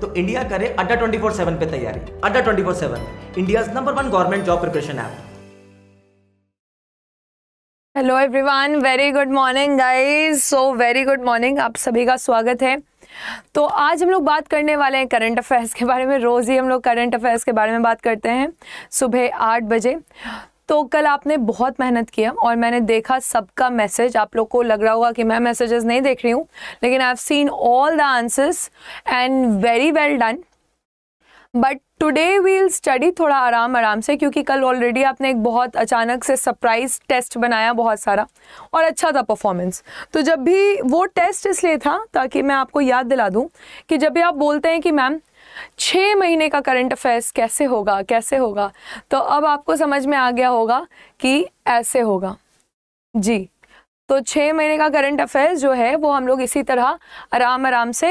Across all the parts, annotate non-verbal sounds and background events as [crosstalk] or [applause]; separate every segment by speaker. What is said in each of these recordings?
Speaker 1: तो इंडिया करे अड्डा ट्वेंटी फोर सेवन पे तैयारी Adda twenty four seven India number one government job preparation app hello everyone very good morning guys so very good morning आप सभी का स्वागत है तो आज हम लोग बात करने वाले हैं करंट अफेयर्स के बारे में रोज़ ही हम लोग करंट अफेयर्स के बारे में बात करते हैं सुबह आठ बजे तो कल आपने बहुत मेहनत किया और मैंने देखा सबका मैसेज आप लोग को लग रहा होगा कि मैं मैसेजेस नहीं देख रही हूँ लेकिन I have seen all the answers and very well done but today we'll study थोड़ा आराम आराम से क्योंकि कल ऑलरेडी आपने एक बहुत अचानक से सरप्राइज टेस्ट बनाया बहुत सारा और अच्छा था परफॉर्मेंस तो जब भी वो टेस्ट इसलिए था ताकि मैं आपको याद दिला दूँ कि जब भी आप बोलते हैं कि मैम छः महीने का करंट अफेयर्स कैसे होगा कैसे होगा तो अब आपको समझ में आ गया होगा कि ऐसे होगा जी तो छः महीने का करंट अफेयर्स जो है वो हम लोग इसी तरह आराम आराम से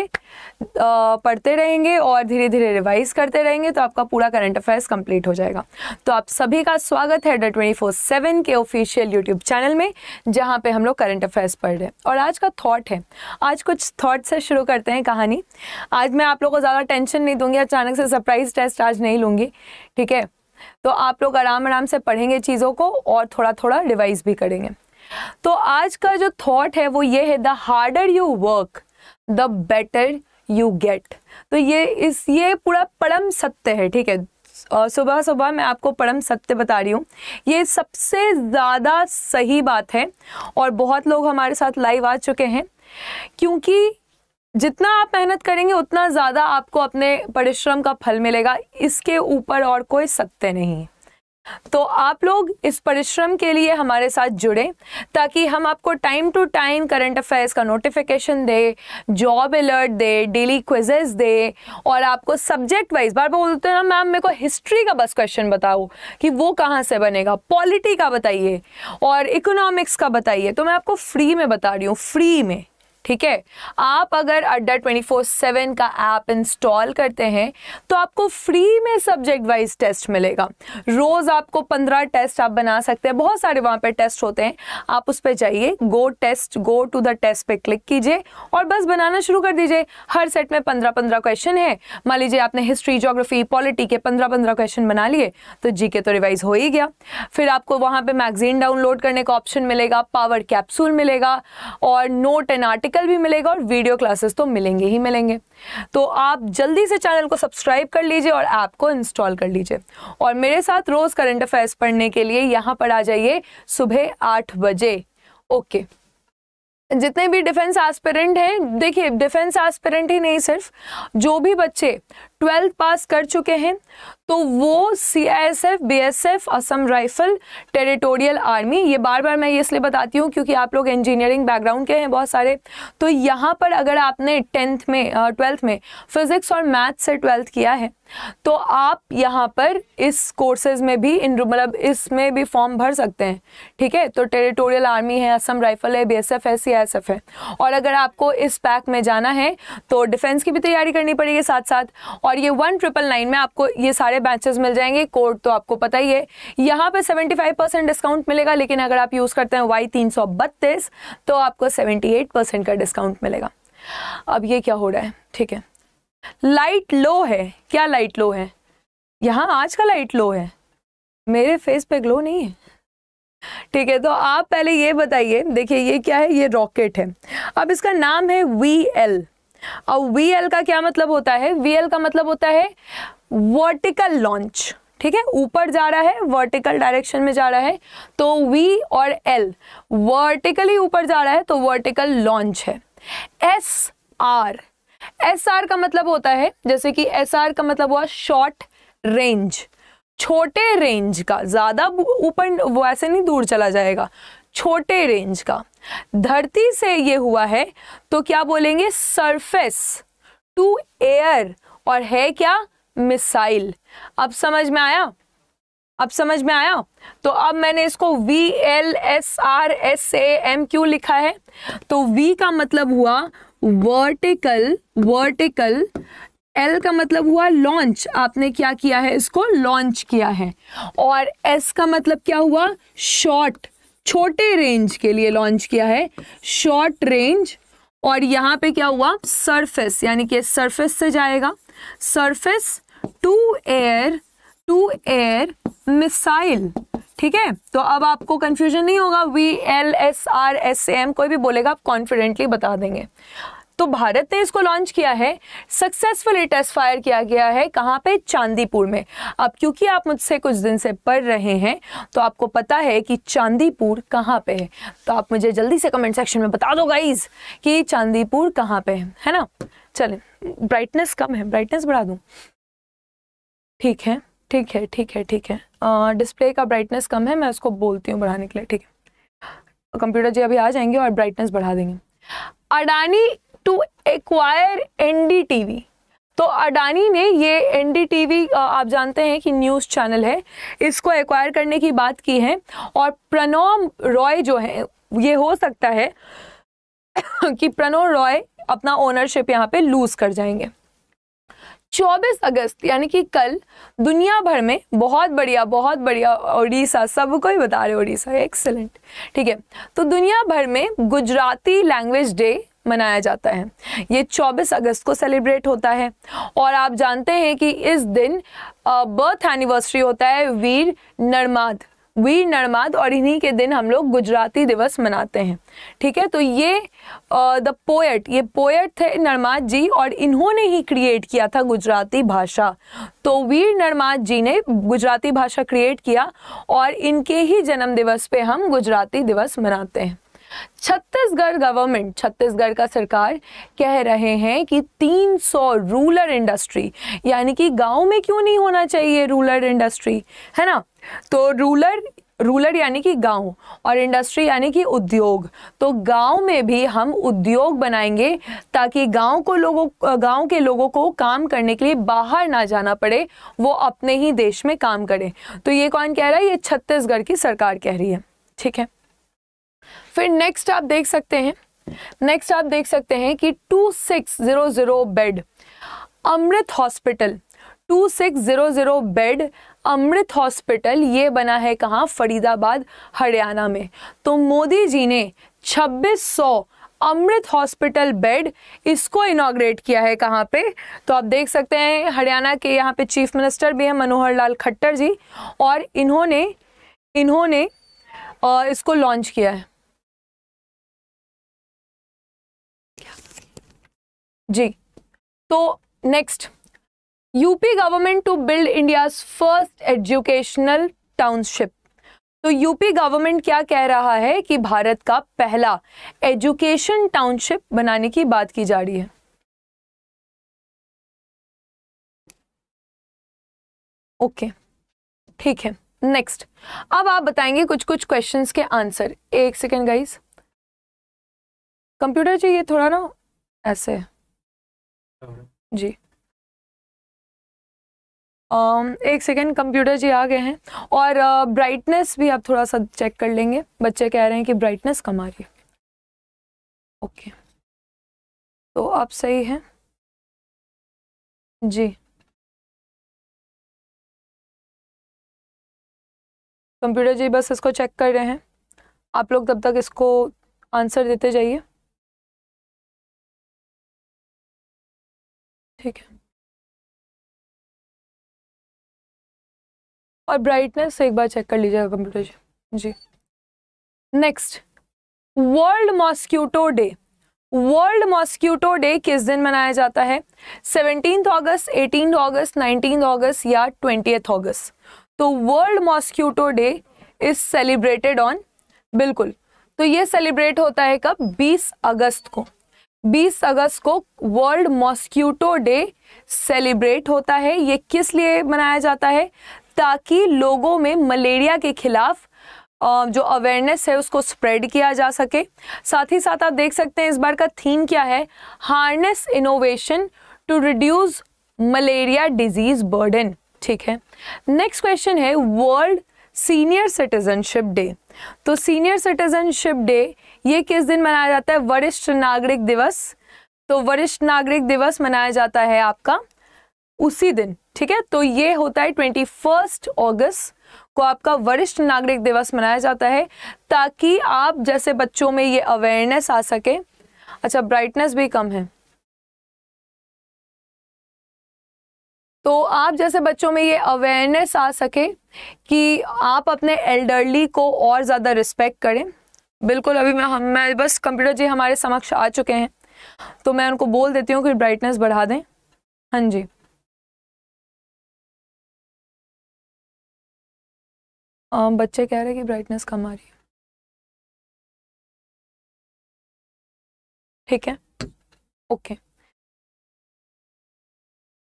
Speaker 1: पढ़ते रहेंगे और धीरे धीरे रिवाइज करते रहेंगे तो आपका पूरा करंट अफेयर्स कंप्लीट हो जाएगा तो आप सभी का स्वागत है डर ट्वेंटी फोर सेवन के ऑफिशियल यूट्यूब चैनल में जहाँ पे हम लोग करंट अफेयर्स पढ़ रहे हैं और आज का थाट है आज कुछ थाट से शुरू करते हैं कहानी आज मैं आप लोग को ज़्यादा टेंशन नहीं दूंगी अचानक से सरप्राइज टेस्ट आज नहीं लूँगी ठीक है तो आप लोग आराम आराम से पढ़ेंगे चीज़ों को और थोड़ा थोड़ा रिवाइज भी करेंगे तो आज का जो थॉट है वो ये है the harder you work the better you get तो ये इस ये पूरा परम सत्य है ठीक है सुबह सुबह मैं आपको परम सत्य बता रही हूँ ये सबसे ज़्यादा सही बात है और बहुत लोग हमारे साथ लाइव आ चुके हैं क्योंकि जितना आप मेहनत करेंगे उतना ज़्यादा आपको अपने परिश्रम का फल मिलेगा इसके ऊपर और कोई सत्य नहीं है तो आप लोग इस परिश्रम के लिए हमारे साथ जुड़ें ताकि हम आपको time to time current affairs का नोटिफिकेशन दे जॉब अलर्ट दे डेली क्विजेस दे और आपको सब्जेक्ट वाइज बार बार बोलते हैं ना मैम मेरे को हिस्ट्री का बस क्वेश्चन बताओ कि वो कहाँ से बनेगा पॉलिटी का बताइए और इकोनॉमिक्स का बताइए तो मैं आपको फ्री में बता रही हूँ फ्री में ठीक है आप अगर अड्डा ट्वेंटी फोर सेवन का ऐप इंस्टॉल करते हैं तो आपको फ्री में सब्जेक्ट वाइज टेस्ट मिलेगा रोज़ आपको पंद्रह टेस्ट आप बना सकते हैं बहुत सारे वहां पे टेस्ट होते हैं आप उस पर जाइए go test go to the test पे क्लिक कीजिए और बस बनाना शुरू कर दीजिए हर सेट में पंद्रह पंद्रह क्वेश्चन है मान लीजिए आपने हिस्ट्री जोग्राफी पॉलिटी के पंद्रह पंद्रह क्वेश्चन बना लिए तो जी के तो रिवाइज हो ही गया फिर आपको वहां पर मैगजीन डाउनलोड करने का ऑप्शन मिलेगा पावर कैप्सूल मिलेगा और नोट एंड आर्टिकल आर्टिकल भी मिलेगा और वीडियो क्लासेस तो मिलेंगे ही मिलेंगे तो आप जल्दी से चैनल को सब्सक्राइब कर लीजिए और ऐप को इंस्टॉल कर लीजिए और मेरे साथ रोज़ करंट अफेयर्स पढ़ने के लिए यहाँ पर आ जाइए सुबह आठ बजे ओके जितने भी डिफेंस एस्पिरेंट हैं देखिए डिफेंस एस्पिरेंट ही नहीं सिर्फ जो भी बच्चे ट्वेल्थ पास कर चुके हैं तो वो C I S F B S F Assam rifle territorial army ये बार बार मैं ये इसलिए बताती हूँ क्योंकि आप लोग इंजीनियरिंग बैकग्राउंड के हैं बहुत सारे तो यहाँ पर अगर आपने टेंथ में ट्वेल्थ में फिज़िक्स और मैथ से ट्वेल्थ किया है तो आप यहाँ पर इस कोर्सेज में भी इन मतलब इसमें भी फॉर्म भर सकते हैं ठीक है तो टेरिटोरियल आर्मी है असम राइफल है बी एस एफ है सी एस एफ है और अगर आपको इस पैक में जाना है तो डिफेंस की भी तैयारी करनी पड़ेगी साथ साथ और ये वन ट्रिपल नाइन में आपको ये सारे बैचेस मिल जाएंगे कोड तो आपको पता ही है यहाँ पे सेवेंटी फाइव परसेंट डिस्काउंट मिलेगा लेकिन अगर आप यूज़ करते हैं वाई तीन सौ बत्तीस तो आपको सेवेंटी एट परसेंट का डिस्काउंट मिलेगा अब ये क्या हो रहा है ठीक है लाइट लो है क्या लाइट लो है यहाँ आज का लाइट लो है मेरे फेस पे ग्लो नहीं है ठीक है तो आप पहले ये बताइए देखिए ये क्या है ये रॉकेट है अब इसका नाम है वी एल और वी एल का क्या मतलब होता है वी एल का मतलब होता है वर्टिकल लॉन्च ठीक है ऊपर जा रहा है वर्टिकल डायरेक्शन में जा रहा है तो वी और एल वर्टिकली ऊपर जा रहा है तो वर्टिकल लॉन्च है एस आर एस आर का मतलब होता है जैसे कि एस आर का मतलब हुआ शॉर्ट रेंज छोटे रेंज का ज़्यादा ऊपर वैसे नहीं दूर चला जाएगा छोटे रेंज का धरती से ये हुआ है तो क्या बोलेंगे सरफेस टू एयर और है क्या मिसाइल अब समझ में आया अब समझ में आया तो अब मैंने इसको V L S R S A M Q लिखा है तो वी का मतलब हुआ वर्टिकल वर्टिकल एल का मतलब हुआ लॉन्च आपने क्या किया है इसको लॉन्च किया है और एस का मतलब क्या हुआ शॉर्ट छोटे रेंज के लिए लॉन्च किया है शॉर्ट रेंज और यहाँ पे क्या हुआ सरफेस यानी कि सरफेस से जाएगा surface to air to air missile ठीक है तो अब आपको कंफ्यूजन नहीं होगा V L S R S M कोई भी बोलेगा आप कॉन्फिडेंटली बता देंगे तो भारत ने इसको लॉन्च किया है सक्सेसफुल टेस्ट फायर किया गया है कहाँ पे चांदीपुर में अब क्योंकि आप मुझसे कुछ दिन से पढ़ रहे हैं तो आपको पता है कि चांदीपुर कहाँ पे है तो आप मुझे जल्दी से कमेंट सेक्शन में बता दो गाइज कि चांदीपुर कहाँ पे है है ना चले ब्राइटनेस कम है ब्राइटनेस बढ़ा दूँ ठीक है ठीक है ठीक है ठीक है डिस्प्ले का ब्राइटनेस कम है मैं उसको बोलती हूँ बढ़ाने के लिए ठीक है कंप्यूटर जी अभी आ जाएंगे और ब्राइटनेस बढ़ा देंगे अडानी टू एक्वायर एनडीटीवी तो अडानी ने ये एनडीटीवी आप जानते हैं कि न्यूज़ चैनल है इसको एक्वायर करने की बात की है और प्रणव रॉय जो है ये हो सकता है [coughs] कि प्रणव रॉय अपना ओनरशिप यहाँ पे लूज़ कर जाएंगे 24 अगस्त यानी कि कल दुनिया भर में बहुत बढ़िया बहुत बढ़िया उड़ीसा सबको ही बता रहे उड़ीसा एक्सेलेंट ठीक है तो दुनिया भर में गुजराती लैंग्वेज डे मनाया जाता है ये 24 अगस्त को सेलिब्रेट होता है और आप जानते हैं कि इस दिन बर्थ एनिवर्सरी होता है वीर नर्माद वीर नर्माद और इन्हीं के दिन हम लोग गुजराती दिवस मनाते हैं ठीक है तो ये द पोएट ये पोएट थे नर्माद जी और इन्होंने ही क्रिएट किया था गुजराती भाषा तो वीर नर्माद जी ने गुजराती भाषा क्रिएट किया और इनके ही जन्म दिवस पे हम गुजराती दिवस मनाते हैं छत्तीसगढ़ गवर्नमेंट छत्तीसगढ़ का सरकार कह रहे हैं कि 300 रूरल इंडस्ट्री यानी कि गांव में क्यों नहीं होना चाहिए रूरल इंडस्ट्री है ना तो रूरल रूरल यानी कि गांव और इंडस्ट्री यानी कि उद्योग तो गांव में भी हम उद्योग बनाएंगे ताकि गांव को लोगों गांव के लोगों को काम करने के लिए बाहर ना जाना पड़े वो अपने ही देश में काम करें तो ये कौन कह रहा है ये छत्तीसगढ़ की सरकार कह रही है ठीक है फिर नेक्स्ट आप देख सकते हैं नेक्स्ट आप देख सकते हैं कि 2600 bed Amrit hospital 2600 bed Amrit hospital ये बना है कहाँ फरीदाबाद हरियाणा में तो मोदी जी ने 2600 अमृत हॉस्पिटल बेड इसको इनाग्रेट किया है कहाँ पे तो आप देख सकते हैं हरियाणा के यहाँ पे चीफ मिनिस्टर भी हैं मनोहर लाल खट्टर जी और इन्होंने इन्होंने इसको लॉन्च किया है जी तो next UP government to build India first educational township तो यूपी गवर्नमेंट क्या कह रहा है कि भारत का पहला एजुकेशन टाउनशिप बनाने की बात की जा रही है ओके okay. ठीक है नेक्स्ट अब आप बताएंगे कुछ कुछ क्वेश्चंस के आंसर एक सेकेंड गाइस कंप्यूटर चाहिए थोड़ा ना ऐसे जी um, एक सेकेंड कंप्यूटर जी आ गए हैं और ब्राइटनेस uh, भी आप थोड़ा सा चेक कर लेंगे बच्चे कह रहे हैं कि ब्राइटनेस कम आ रही है ओके तो आप सही हैं जी कंप्यूटर जी बस इसको चेक कर रहे हैं आप लोग तब तक इसको आंसर देते जाइए ठीक है और ब्राइटनेस एक बार चेक कर लीजिएगा computer ji next world mosquito day world mosquito day किस दिन मनाया जाता है सेवनटीन अगस्त एटीन अगस्त नाइनटीन अगस्त या ट्वेंटी अगस्त तो world mosquito day is celebrated on बिल्कुल तो ये सेलिब्रेट होता है कब 20 अगस्त को 20 अगस्त को वर्ल्ड मॉस्क्यूटो डे सेलिब्रेट होता है ये किस लिए मनाया जाता है ताकि लोगों में मलेरिया के खिलाफ जो अवेयरनेस है उसको स्प्रेड किया जा सके साथ ही साथ आप देख सकते हैं इस बार का थीम क्या है harness innovation to reduce malaria disease burden ठीक है नेक्स्ट क्वेश्चन है वर्ल्ड सीनियर सिटीजनशिप डे तो सीनियर सिटीजनशिप डे ये किस दिन मनाया जाता है वरिष्ठ नागरिक दिवस तो वरिष्ठ नागरिक दिवस मनाया जाता है आपका उसी दिन ठीक है तो ये होता है ट्वेंटी फर्स्ट ऑगस्ट को आपका वरिष्ठ नागरिक दिवस मनाया जाता है ताकि आप जैसे बच्चों में ये अवेयरनेस आ सके अच्छा ब्राइटनेस भी कम है तो आप जैसे बच्चों में ये अवेयरनेस आ सके कि आप अपने एल्डरली को और ज़्यादा रिस्पेक्ट करें बिल्कुल अभी मैं हम मैं बस कंप्यूटर जी हमारे समक्ष आ चुके हैं तो मैं उनको बोल देती हूँ कि ब्राइटनेस बढ़ा दें हाँ जी आ, बच्चे कह रहे हैं कि ब्राइटनेस कम आ रही है ठीक है okay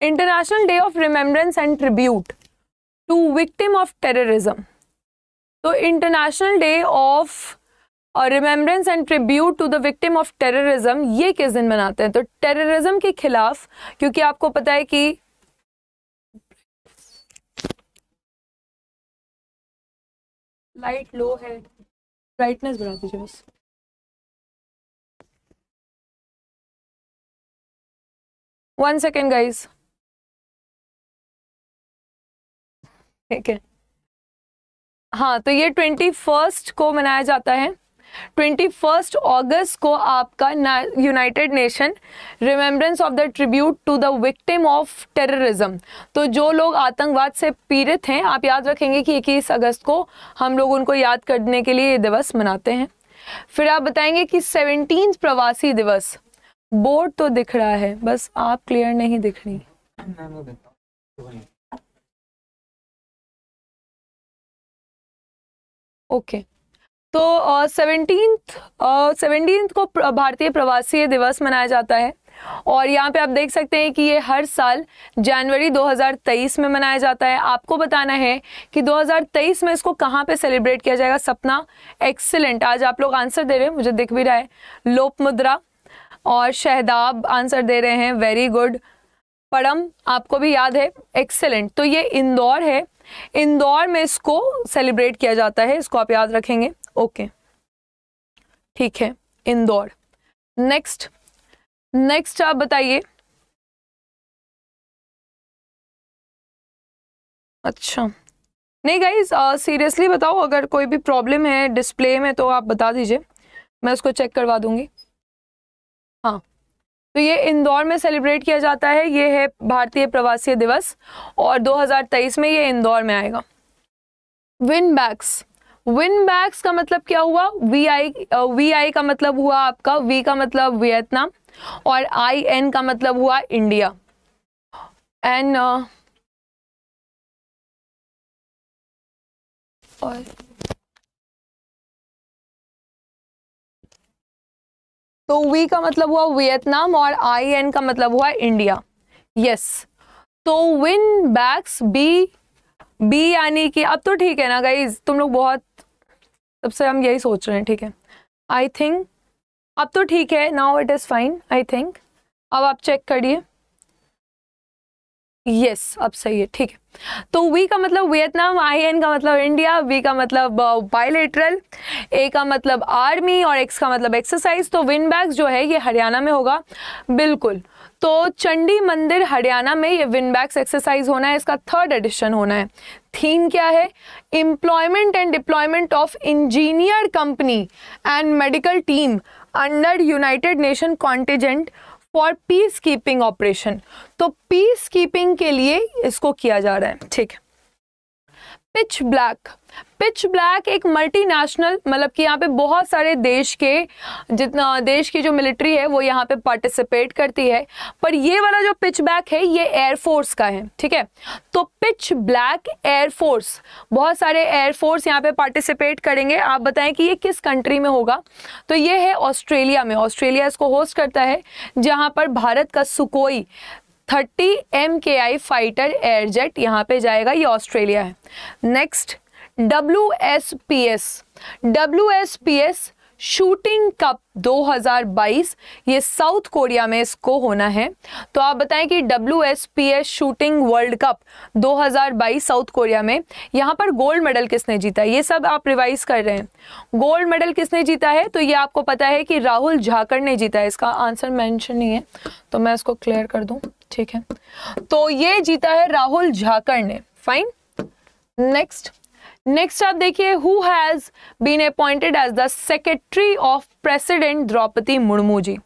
Speaker 1: international day of remembrance and tribute to victim of terrorism तो इंटरनेशनल डे ऑफ और remembrance and tribute to the victim of terrorism ये किस दिन मनाते हैं तो टेररिज्म के खिलाफ क्योंकि आपको पता है कि लाइट लो है ब्राइटनेस बढ़ा दीजिए बस वन सेकेंड गाइज ठीक है हाँ तो ये ट्वेंटी फर्स्ट को मनाया जाता है ट्वेंटी फर्स्ट ऑगस्ट को आपका United Nation remembrance of the tribute to the victim of terrorism तो जो लोग आतंकवाद से पीड़ित हैं आप याद रखेंगे कि इक्कीस अगस्त को हम लोग उनको याद करने के लिए ये दिवस मनाते हैं फिर आप बताएंगे कि सेवनटीन प्रवासी दिवस बोर्ड तो दिख रहा है बस आप क्लियर नहीं दिख रही ओके okay. तो सेवनटीन सेवनटीन को भारतीय प्रवासी दिवस मनाया जाता है और यहाँ पे आप देख सकते हैं कि ये हर साल जनवरी 2023 में मनाया जाता है आपको बताना है कि 2023 में इसको कहाँ पे सेलिब्रेट किया जाएगा सपना एक्सेलेंट आज आप लोग आंसर दे रहे हैं मुझे दिख भी रहा है लोप मुद्रा और शहदाब आंसर दे रहे हैं वेरी गुड पड़म आपको भी याद है एक्सेलेंट तो ये इंदौर है इंदौर में इसको सेलिब्रेट किया जाता है इसको आप याद रखेंगे ओके ठीक है इंदौर नेक्स्ट नेक्स्ट आप बताइए अच्छा नहीं गाइज सीरियसली बताओ अगर कोई भी प्रॉब्लम है डिस्प्ले में तो आप बता दीजिए मैं उसको चेक करवा दूंगी हाँ तो ये इंदौर में सेलिब्रेट किया जाता है ये है भारतीय प्रवासी दिवस और 2023 में ये इंदौर में आएगा विन बैग्स विन बैग्स का मतलब क्या हुआ वी आई वी आई का मतलब हुआ आपका वी का मतलब वियतनाम और आई एन का मतलब हुआ इंडिया एंड uh, और तो वी का मतलब हुआ वियतनाम और आई एन का मतलब हुआ इंडिया यस तो विन बैग्स बी बी यानी कि अब तो ठीक है ना गाइज तुम लोग बहुत तब से हम यही सोच रहे हैं ठीक है आई थिंक अब तो ठीक है now it is fine I think अब आप चेक करिए यस yes, अब सही है ठीक है तो वी का मतलब वियतनाम आई एन का मतलब इंडिया वी का मतलब बायोलेटरल uh, ए का मतलब आर्मी और एक्स का मतलब एक्सरसाइज तो विन बैग जो है ये हरियाणा में होगा बिल्कुल तो चंडी मंदिर हरियाणा में ये विन बैक्स एक्सरसाइज होना है इसका थर्ड एडिशन होना है थीम क्या है employment and deployment of engineer company and medical team under United Nation contingent for peace keeping operation तो पीस कीपिंग के लिए इसको किया जा रहा है ठीक पिच ब्लैक पिच ब्लैक एक मल्टीनेशनल मतलब कि यहाँ पे बहुत सारे देश के जितना देश की जो मिलिट्री है वो यहाँ पे पार्टिसिपेट करती है पर ये वाला जो पिच ब्लैक है ये एयरफोर्स का है ठीक है तो पिच ब्लैक एयरफोर्स बहुत सारे एयरफोर्स यहाँ पे पार्टिसिपेट करेंगे आप बताएं कि ये किस कंट्री में होगा तो ये है ऑस्ट्रेलिया में ऑस्ट्रेलिया इसको होस्ट करता है जहाँ पर भारत का सुकोई थर्टी एम के आई फाइटर एयरजेट यहाँ पे जाएगा ये ऑस्ट्रेलिया है next W S P S W S P S shooting cup 2022 ये साउथ कोरिया में इसको होना है तो आप बताएं कि W S P S shooting world cup 2022 South Korea में यहाँ पर गोल्ड मेडल किसने जीता है ये सब आप रिवाइज कर रहे हैं गोल्ड मेडल किसने जीता है तो ये आपको पता है कि राहुल झाकड़ ने जीता है इसका आंसर मैंशन नहीं है तो मैं इसको क्लियर कर दूँ ठीक है तो ये जीता है राहुल झाकड़ ने फाइन नेक्स्ट नेक्स्ट आप देखिए who has been appointed as the secretary of president Draupadi Murmu ji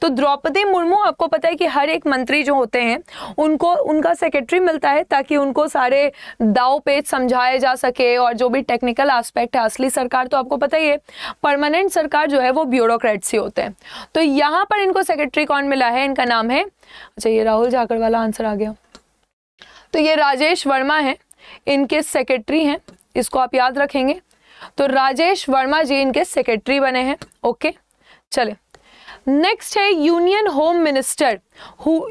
Speaker 1: तो द्रौपदी मुर्मू आपको पता है कि हर एक मंत्री जो होते हैं उनको उनका सेक्रेटरी मिलता है ताकि उनको सारे दाव पेज समझाए जा सके और जो भी टेक्निकल एस्पेक्ट है असली सरकार तो आपको पता ही है परमानेंट सरकार जो है वो ब्यूरोक्रेट्स ही होते हैं तो यहाँ पर इनको सेक्रेटरी कौन मिला है इनका नाम है अच्छा ये राहुल झाकर वाला आंसर आ गया तो ये राजेश वर्मा है इनके सेक्रेटरी हैं इसको आप याद रखेंगे तो राजेश वर्मा जी इनके सेक्रेटरी बने हैं ओके चले नेक्स्ट है union home minister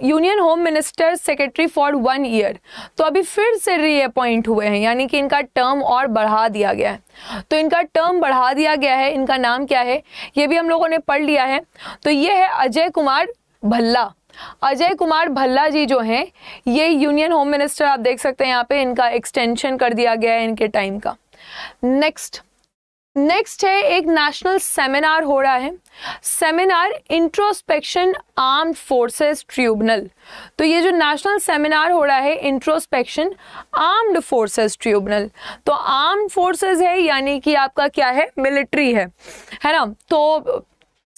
Speaker 1: union home minister secretary for one year तो अभी फिर से रीअपॉइंट हुए हैं यानी कि इनका टर्म और बढ़ा दिया गया है तो इनका टर्म बढ़ा दिया गया है इनका नाम क्या है ये भी हम लोगों ने पढ़ लिया है तो ये है अजय कुमार भल्ला अजय कुमार भल्ला जी जो हैं ये यूनियन होम मिनिस्टर आप देख सकते हैं यहाँ पे इनका एक्सटेंशन कर दिया गया है इनके टाइम का नेक्स्ट नेक्स्ट है एक नेशनल सेमिनार हो रहा है seminar introspection arm forces tribunal तो ये जो नेशनल सेमिनार हो रहा है इंट्रोस्पेक्शन आर्म्ड फोर्सेस ट्रिब्यूनल तो आर्म फोर्सेस है यानी कि आपका क्या है मिलिट्री है है ना तो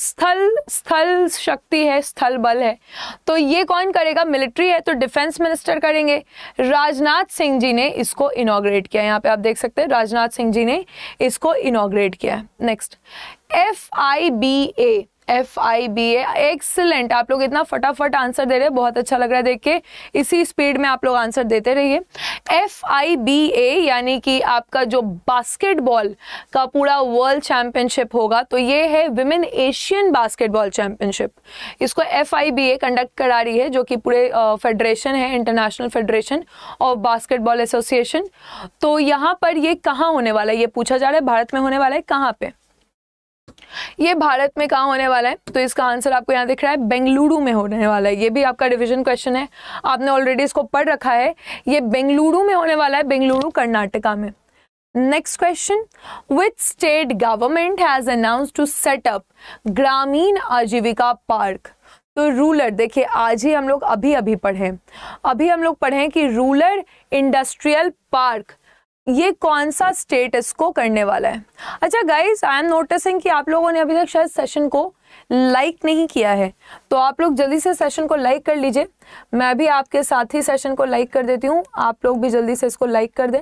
Speaker 1: स्थल स्थल शक्ति है स्थल बल है तो ये कौन करेगा मिलिट्री है तो डिफेंस मिनिस्टर करेंगे राजनाथ सिंह जी ने इसको इनोग्रेट किया यहाँ पे आप देख सकते हैं राजनाथ सिंह जी ने इसको इनोग्रेट किया है next F I B A F I B A excellent आप लोग इतना फटाफट आंसर दे रहे हैं बहुत अच्छा लग रहा है देख के इसी स्पीड में आप लोग आंसर देते रहिए एफ आई बी ए यानी कि आपका जो बास्केटबॉल का पूरा वर्ल्ड चैम्पियनशिप होगा तो ये है विमेन एशियन बास्केटबॉल चैम्पियनशिप इसको F I B A conduct करा रही है जो कि पूरे फेडरेशन है international federation of basketball association तो यहाँ पर ये कहाँ होने वाला है ये पूछा जा रहा है भारत में होने वाला है कहाँ पर ये भारत में कहाँ होने वाला है तो इसका आंसर आपको यहाँ दिख रहा है बेंगलुरु में होने वाला है ये भी आपका डिवीजन क्वेश्चन है आपने ऑलरेडी इसको पढ़ रखा है ये बेंगलुरु में होने वाला है बेंगलुरु कर्नाटका में next question which state government has announce to set up Gramin Ajeevika park तो रूलर देखिए आज ही हम लोग अभी अभी पढ़े अभी हम लोग पढ़े कि रूलर इंडस्ट्रियल पार्क ये कौन सा स्टेटस को करने वाला है अच्छा गाइज आई एम नोटिसिंग कि आप लोगों ने अभी तक शायद सेशन को लाइक like नहीं किया है तो आप लोग जल्दी से सेशन को लाइक कर लीजिए मैं भी आपके साथ ही सेशन को लाइक कर देती हूँ आप लोग भी जल्दी से इसको लाइक कर दें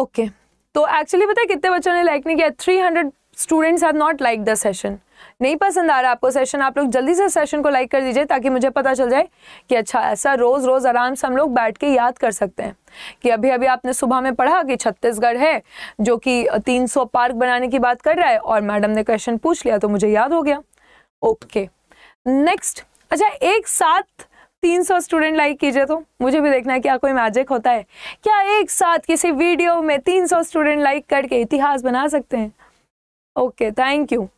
Speaker 1: ओके okay. तो एक्चुअली पता है कितने बच्चों ने लाइक नहीं किया three hundred students have not like the session नहीं पसंद आ रहा आपको सेशन आप लोग जल्दी से सेशन को लाइक कर दीजिए ताकि मुझे पता चल जाए कि अच्छा ऐसा रोज़ रोज़ आराम से हम लोग बैठ के याद कर सकते हैं कि अभी अभी आपने सुबह में पढ़ा कि छत्तीसगढ़ है जो कि 300 पार्क बनाने की बात कर रहा है और मैडम ने क्वेश्चन पूछ लिया तो मुझे याद हो गया ओके नेक्स्ट अच्छा एक साथ 300 स्टूडेंट लाइक कीजिए तो मुझे भी देखना है क्या कोई मैजिक होता है क्या एक साथ किसी वीडियो में 300 स्टूडेंट लाइक करके इतिहास बना सकते हैं ओके थैंक यू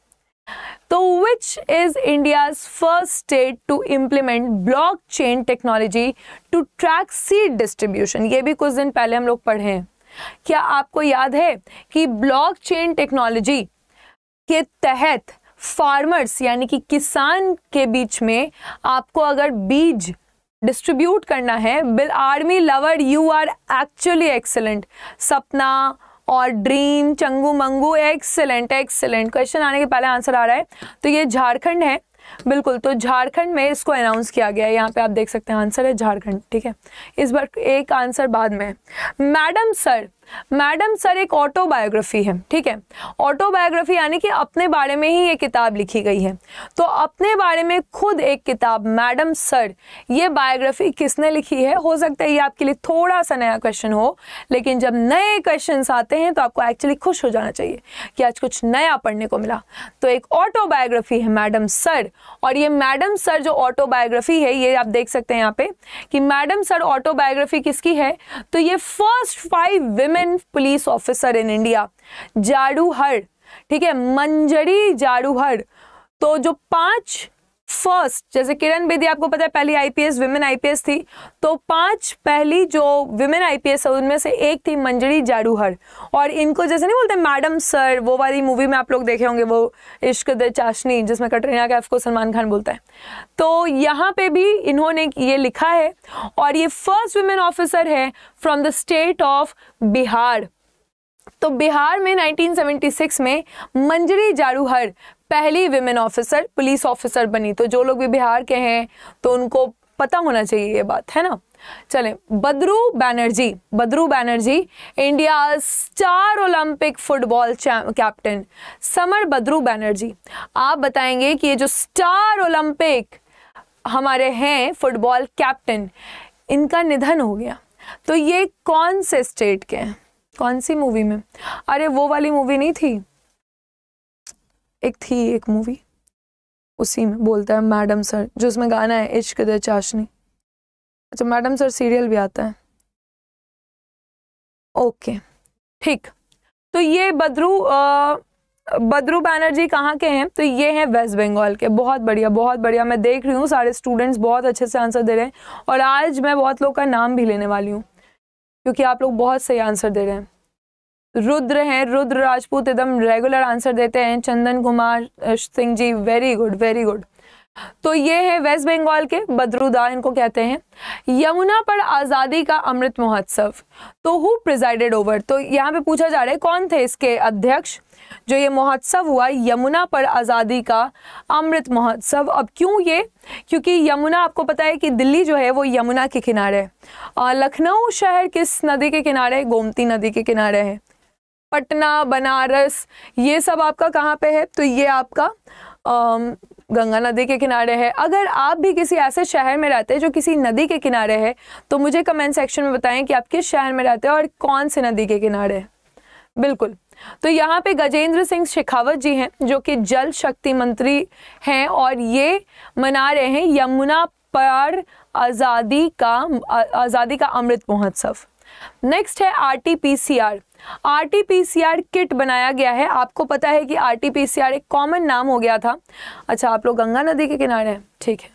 Speaker 1: तो which is India first state to implement block chain technology to track seed distribution ये भी कुछ दिन पहले हम लोग पढ़े हैं क्या आपको याद है कि ब्लॉक चेन टेक्नोलॉजी के तहत फार्मर्स यानी कि किसान के बीच में आपको अगर बीज डिस्ट्रीब्यूट करना है bill army lover you are actually excellent Sapna और dream Changu Mangu excellent excellent question आने के पहले आंसर आ रहा है तो ये झारखंड है बिल्कुल तो झारखंड में इसको अनाउंस किया गया है यहाँ पे आप देख सकते हैं आंसर है झारखंड ठीक है इस बार एक आंसर बाद में मैडम सर मैडम सर एक ऑटोबायोग्राफी है ठीक है ऑटोबायोग्राफी यानी कि अपने बारे में ही ये किताब लिखी गई है तो अपने बारे में खुद एक किताब मैडम सर ये बायोग्राफी किसने लिखी है हो सकता है ये आपके लिए थोड़ा सा नया क्वेश्चन हो लेकिन जब नए क्वेश्चन आते हैं तो आपको एक्चुअली खुश हो जाना चाहिए कि आज कुछ नया पढ़ने को मिला तो एक ऑटोबायोग्राफी है मैडम सर और ये मैडम सर जो ऑटोबायोग्राफी है ये आप देख सकते हैं यहाँ पे कि मैडम सर ऑटोबायोग्राफी किसकी है तो ये first five women women police officer in India जाड़ूहर ठीक है मंजरी जाड़ूहर तो जो पांच फर्स्ट जैसे किरण बेदी आपको पता है पहली आईपीएस विमेन आईपीएस थी तो पांच पहली जो विमेन आईपीएस है उनमें से एक थी मंजरी जाडूहर और इनको जैसे नहीं बोलते मैडम सर वो वाली मूवी में आप लोग देखे होंगे वो इश्क द चाशनी जिसमें कटरीना कैफ को सलमान खान बोलता है तो यहाँ पे भी इन्होंने ये लिखा है और ये फर्स्ट विमेन ऑफिसर है from the state of Bihar तो बिहार में 1976 में मंजरी जाडूहर पहली विमेन ऑफिसर पुलिस ऑफिसर बनी तो जो लोग भी बिहार के हैं तो उनको पता होना चाहिए ये बात है ना चले Badru Banerjee Badru Banerjee India star Olympic football captain Samar Badru Banerjee आप बताएंगे कि ये जो स्टार ओलंपिक हमारे हैं फुटबॉल कैप्टन इनका निधन हो गया तो ये कौन से स्टेट के हैं कौन सी मूवी में अरे वो वाली मूवी नहीं थी एक थी एक मूवी उसी में बोलता है मैडम सर जो उसमें गाना है इश्क दे चाशनी अच्छा मैडम सर सीरियल भी आता है ओके ठीक तो ये बद्रू आ, बद्रू बैनर्जी कहाँ के हैं तो ये हैं वेस्ट बंगाल के बहुत बढ़िया बहुत बढ़िया मैं देख रही हूँ सारे स्टूडेंट्स बहुत अच्छे से आंसर दे रहे हैं और आज मैं बहुत लोग का नाम भी लेने वाली हूँ क्योंकि आप लोग बहुत सही आंसर दे रहे हैं रुद्र हैं रुद्र राजपूत एकदम रेगुलर आंसर देते हैं Chandan Kumar Singh ji very good very good तो ये है वेस्ट बंगाल के बदरुदा इनको कहते हैं यमुना पर आज़ादी का अमृत महोत्सव तो हु प्रिजाइडेड ओवर तो यहाँ पे पूछा जा रहा है कौन थे इसके अध्यक्ष जो ये महोत्सव हुआ यमुना पर आज़ादी का अमृत महोत्सव अब क्यों ये क्योंकि यमुना आपको पता है कि दिल्ली जो है वो यमुना के किनारे है लखनऊ शहर किस नदी के किनारे गोमती नदी के किनारे है पटना बनारस ये सब आपका कहाँ पे है तो ये आपका आ, गंगा नदी के किनारे है अगर आप भी किसी ऐसे शहर में रहते हैं जो किसी नदी के किनारे है तो मुझे कमेंट सेक्शन में बताएं कि आप किस शहर में रहते हैं और कौन से नदी के किनारे हैं बिल्कुल तो यहाँ पे गजेंद्र सिंह शेखावत जी हैं जो कि जल शक्ति मंत्री हैं और ये मना रहे हैं यमुना पर आज़ादी का आज़ादी का अमृत महोत्सव नेक्स्ट है R T P C R RTPCR kit बनाया गया है आपको पता है कि आरटीपीसीआर एक कॉमन नाम हो गया था अच्छा आप लोग गंगा नदी के किनारे हैं ठीक है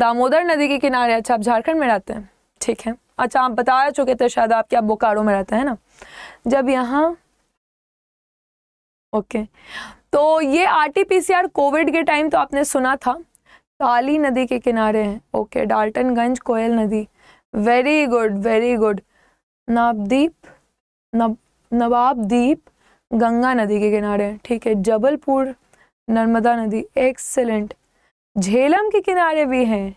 Speaker 1: दामोदर नदी के किनारे अच्छा आप झारखंड में रहते हैं ठीक है अच्छा आप बता चुके थे शायद आप बोकारो में रहते हैं ना जब यहाँ ओके तो ये आरटीपीसीआर कोविड के टाइम तो आपने सुना था काली नदी के किनारे हैं ओके डाल्टनगंज कोयल नदी very good very good Navdeep Nav Nawab दीप गंगा नदी के किनारे ठीक है जबलपुर नर्मदा नदी एक्सेलेंट झेलम के किनारे भी हैं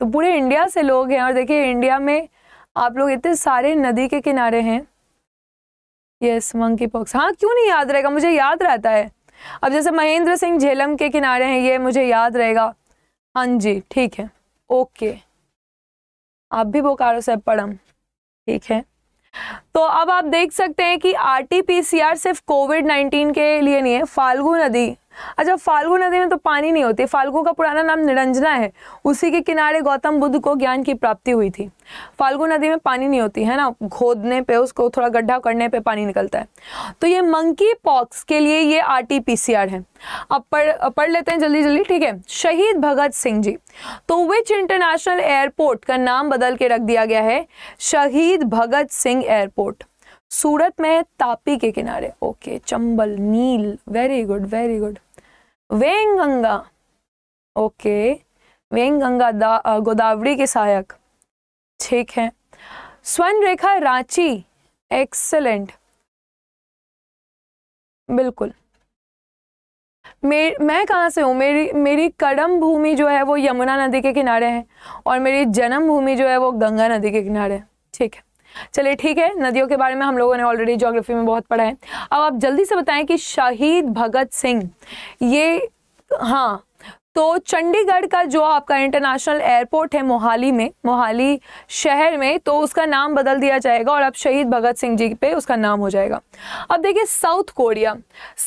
Speaker 1: तो पूरे इंडिया से लोग हैं और देखिए इंडिया में आप लोग इतने सारे नदी के किनारे हैं यस मंकी पॉक्स हाँ क्यों नहीं याद रहेगा मुझे याद रहता है अब जैसे महेंद्र सिंह झेलम के किनारे हैं ये मुझे याद रहेगा हाँ जी ठीक है ओके आप भी बोकारो से पढ़म ठीक है तो अब आप देख सकते हैं कि आर सिर्फ कोविड 19 के लिए नहीं है फाल्गु नदी अच्छा फाल्गु नदी में तो पानी नहीं होती फाल्गु का पुराना नाम निरंजना है उसी के किनारे गौतम बुद्ध को ज्ञान की प्राप्ति हुई थी फाल्गु नदी में पानी नहीं होती है ना खोदने पे उसको थोड़ा गड्ढा करने पे पानी निकलता है तो ये मंकी पॉक्स के लिए ये R T P C R है अब पढ़ पढ़ लेते हैं जल्दी जल्दी ठीक है शहीद भगत सिंह जी तो विच इंटरनेशनल एयरपोर्ट का नाम बदल के रख दिया गया है शहीद भगत सिंह एयरपोर्ट सूरत में तापी के किनारे okay Chambal Nile very good very good वेंग गंगा ओके वेंग गंगा गोदावरी के सहायक ठीक है स्वर्ण रेखा रांची एक्सेलेंट बिल्कुल मेर, मैं कहाँ से हूँ मेरी मेरी कर्म भूमि जो है वो यमुना नदी के किनारे है और मेरी जन्म भूमि जो है वो गंगा नदी के किनारे है ठीक है चलिए ठीक है नदियों के बारे में हम लोगों ने ऑलरेडी जोग्राफी में बहुत पढ़ा है अब आप जल्दी से बताएं कि शहीद भगत सिंह ये हाँ तो चंडीगढ़ का जो आपका इंटरनेशनल एयरपोर्ट है मोहाली में मोहाली शहर में तो उसका नाम बदल दिया जाएगा और अब शहीद भगत सिंह जी पे उसका नाम हो जाएगा अब देखिए साउथ कोरिया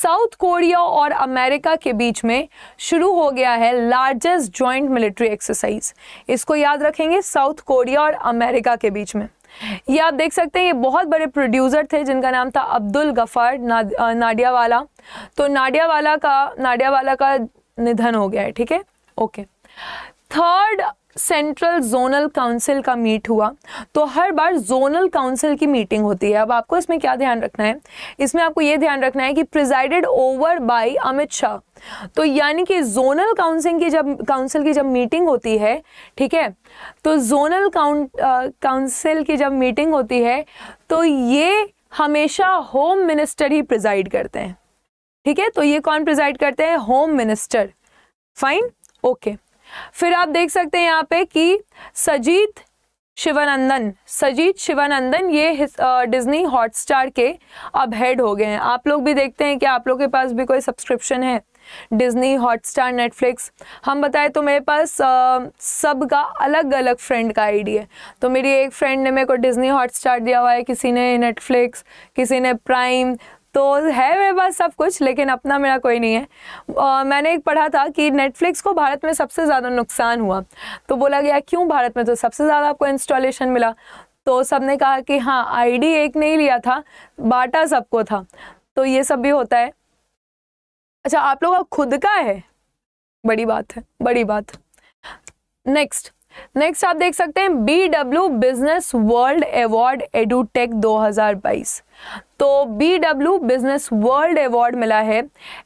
Speaker 1: साउथ कोरिया और अमेरिका के बीच में शुरू हो गया है लार्जेस्ट जॉइंट मिलिट्री एक्सरसाइज इसको याद रखेंगे साउथ कोरिया और अमेरिका के बीच में ये आप देख सकते हैं ये बहुत बड़े प्रोड्यूसर थे जिनका नाम था अब्दुल गफ़ार ना नाडियावाला तो नाडियावाला का नाडियावाला का निधन हो गया है ठीक है okay third central zonal council का मीट हुआ तो हर बार जोनल काउंसिल की मीटिंग होती है अब आपको इसमें क्या ध्यान रखना है इसमें आपको ये ध्यान रखना है कि presided over by Amit Shah तो यानी कि जोनल काउंसिल की जब काउंसिल की जब मीटिंग होती है ठीक है तो जोनल काउंसिल की जब मीटिंग होती है तो ये हमेशा होम मिनिस्टर ही प्रिजाइड करते हैं ठीक है तो ये कौन प्रिजाइड करते हैं होम मिनिस्टर फाइन ओके फिर आप देख सकते हैं यहाँ पे कि सजीत शिवानंदन सजीत शिवानंदन ये डिज्नी हॉटस्टार के अब हेड हो गए हैं आप लोग भी देखते हैं कि आप लोग के पास भी कोई सब्सक्रिप्शन है डिज्नी हॉटस्टार नेटफ्लिक्स हम बताएं तो मेरे पास सब का अलग अलग फ्रेंड का आईडी है तो मेरी एक फ्रेंड ने मेरे को डिज्नी हॉटस्टार दिया हुआ है किसी ने नेटफ्लिक्स किसी ने प्राइम तो है मेरे पास सब कुछ लेकिन अपना मेरा कोई नहीं है आ, मैंने एक पढ़ा था कि नेटफ्लिक्स को भारत में सबसे ज़्यादा नुकसान हुआ तो बोला गया क्यों भारत में तो सबसे ज़्यादा आपको इंस्टॉलेशन मिला तो सब ने कहा कि हाँ आईडी एक नहीं लिया था बाटा सबको था तो ये सब भी होता है अच्छा आप लोग का खुद का है बड़ी बात है बड़ी बात नेक्स्ट नेक्स्ट आप देख सकते हैं B W business world award edutech 2022 तो B W business world award मिला है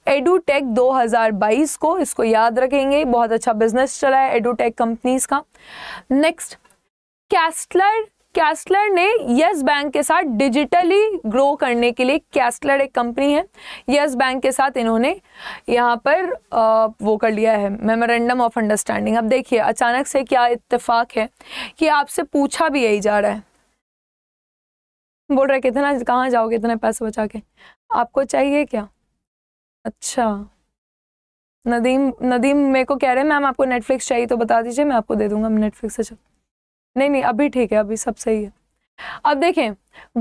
Speaker 1: एडूटेक 2022 को इसको याद रखेंगे बहुत अच्छा बिजनेस चला है एडूटेक कंपनीज का नेक्स्ट कैस्टलर कैस्टलर ने यस बैंक के साथ डिजिटली ग्रो करने के लिए कैस्टलर एक कंपनी है यस बैंक के साथ इन्होंने यहाँ पर वो कर लिया है मेमोरेंडम ऑफ अंडरस्टैंडिंग अब देखिए अचानक से क्या इत्तेफाक है कि आपसे पूछा भी यही जा रहा है बोल रहे कितना कहाँ जाओगे इतने पैसे बचा के आपको चाहिए क्या अच्छा नदीम नदीम मेरे को कह रहे हैं मैम आपको नेटफ्लिक्स चाहिए तो बता दीजिए मैं आपको दे दूंगा नेटफ्लिक्स से चल नहीं नहीं अभी ठीक है अभी सब सही है अब देखें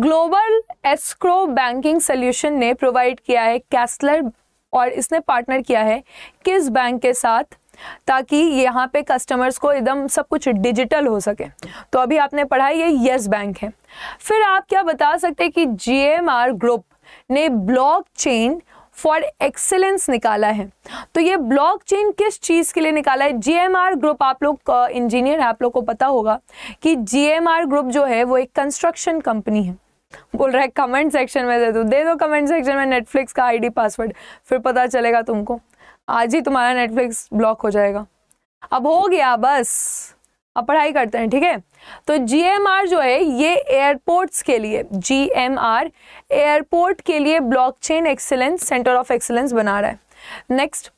Speaker 1: ग्लोबल एस्क्रो बैंकिंग सोल्यूशन ने प्रोवाइड किया है कैसलर और इसने पार्टनर किया है किस बैंक के साथ ताकि यहाँ पे कस्टमर्स को एकदम सब कुछ डिजिटल हो सके तो अभी आपने पढ़ा ये येस बैंक है फिर आप क्या बता सकते हैं कि जीएमआर ग्रुप ने ब्लॉकचेन फॉर एक्सेलेंस निकाला है तो ये ब्लॉकचेन किस चीज़ के लिए निकाला है जीएमआर ग्रुप आप लोग इंजीनियर आप लोग को पता होगा कि जीएमआर ग्रुप जो है वो एक कंस्ट्रक्शन कंपनी है बोल रहा है कमेंट सेक्शन में दे दो दे दो कमेंट सेक्शन में नेटफ्लिक्स का आईडी पासवर्ड फिर पता चलेगा तुमको आज ही तुम्हारा नेटफ्लिक्स ब्लॉक हो जाएगा अब हो गया बस अब पढ़ाई करते हैं ठीक है तो जीएमआर जो है ये एयरपोर्ट्स के लिए जीएमआर एयरपोर्ट के लिए blockchain excellence centre of excellence बना रहा है नेक्स्ट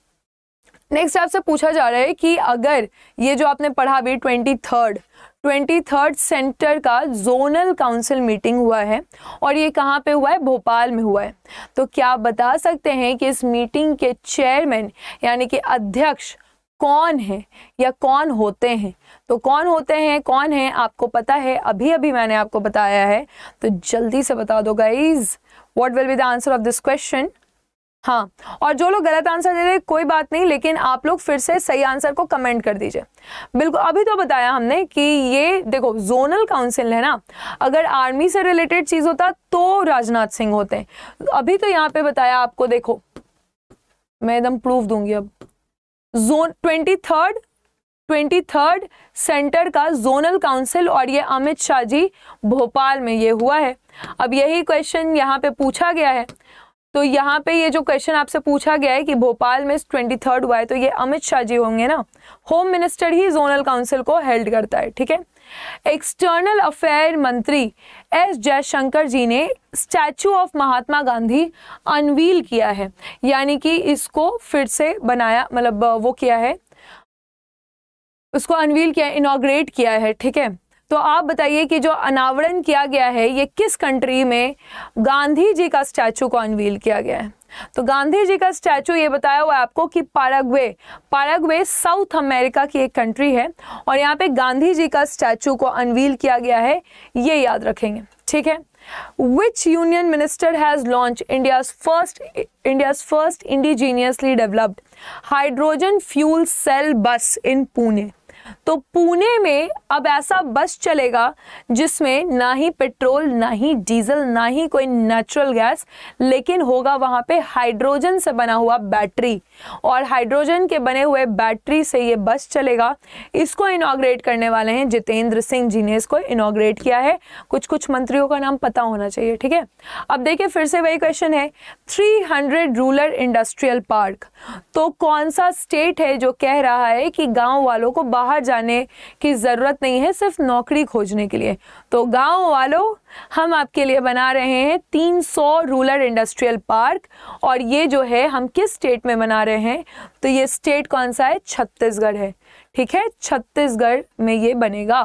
Speaker 1: नेक्स्ट आपसे पूछा जा रहा है कि अगर ये जो आपने पढ़ा अभी twenty third twenty third centre का जोनल काउंसिल मीटिंग हुआ है और ये कहाँ पे हुआ है भोपाल में हुआ है तो क्या आप बता सकते हैं कि इस मीटिंग के चेयरमैन यानी कि अध्यक्ष कौन है या कौन होते हैं तो कौन होते हैं कौन है आपको पता है अभी अभी मैंने आपको बताया है तो जल्दी से बता दो guys what will be the answer of this question हाँ और जो लोग गलत आंसर दे रहे कोई बात नहीं लेकिन आप लोग फिर से सही आंसर को कमेंट कर दीजिए बिल्कुल अभी तो बताया हमने कि ये देखो जोनल काउंसिल है ना अगर आर्मी से रिलेटेड चीज़ होता तो राजनाथ सिंह होते हैं अभी तो यहाँ पे बताया आपको देखो मैं एकदम प्रूफ दूंगी अब zone twenty third twenty third centre का जोनल काउंसिल और ये अमित शाह जी भोपाल में ये हुआ है अब यही क्वेश्चन यहाँ पे पूछा गया है तो यहाँ पे ये जो क्वेश्चन आपसे पूछा गया है कि भोपाल में ट्वेंटी थर्ड हुआ है तो ये अमित शाह जी होंगे ना होम मिनिस्टर ही जोनल काउंसिल को हेल्ड करता है ठीक है एक्सटर्नल अफेयर मंत्री एस जयशंकर जी ने statue of Mahatma Gandhi unveil किया है यानी कि इसको फिर से बनाया मतलब वो किया है उसको अनवील किया इनाग्रेट किया है ठीक है तो आप बताइए कि जो अनावरण किया गया है ये किस कंट्री में गांधी जी का स्टैचू को अनवील किया गया है तो गांधी जी का स्टैचू ये बताया हुआ है आपको कि पाराग्वे पाराग्वे साउथ अमेरिका की एक कंट्री है और यहाँ पे गांधी जी का स्टैचू को अनवील किया गया है ये याद रखेंगे ठीक है which union minister has launched india's first india's first indigenously developed hydrogen fuel cell bus in pune तो पुणे में अब ऐसा बस चलेगा जिसमें ना ही पेट्रोल ना ही डीजल ना ही कोई नेचुरल गैस लेकिन होगा वहां पे हाइड्रोजन से बना हुआ बैटरी और हाइड्रोजन के बने हुए बैटरी से ये बस चलेगा इसको इनाग्रेट करने वाले हैं जितेंद्र सिंह जी ने इसको इनाग्रेट किया है कुछ कुछ मंत्रियों का नाम पता होना चाहिए ठीक है अब देखिए फिर से वही क्वेश्चन है थ्री रूरल इंडस्ट्रियल पार्क तो कौन सा स्टेट है जो कह रहा है कि गांव वालों को बाहर बाहर जाने की ज़रूरत नहीं है सिर्फ नौकरी खोजने के लिए तो गांव वालों हम आपके लिए बना रहे हैं 300 रूरल इंडस्ट्रियल पार्क और ये जो है हम किस स्टेट में बना रहे हैं तो ये स्टेट कौन सा है छत्तीसगढ़ है ठीक है छत्तीसगढ़ में ये बनेगा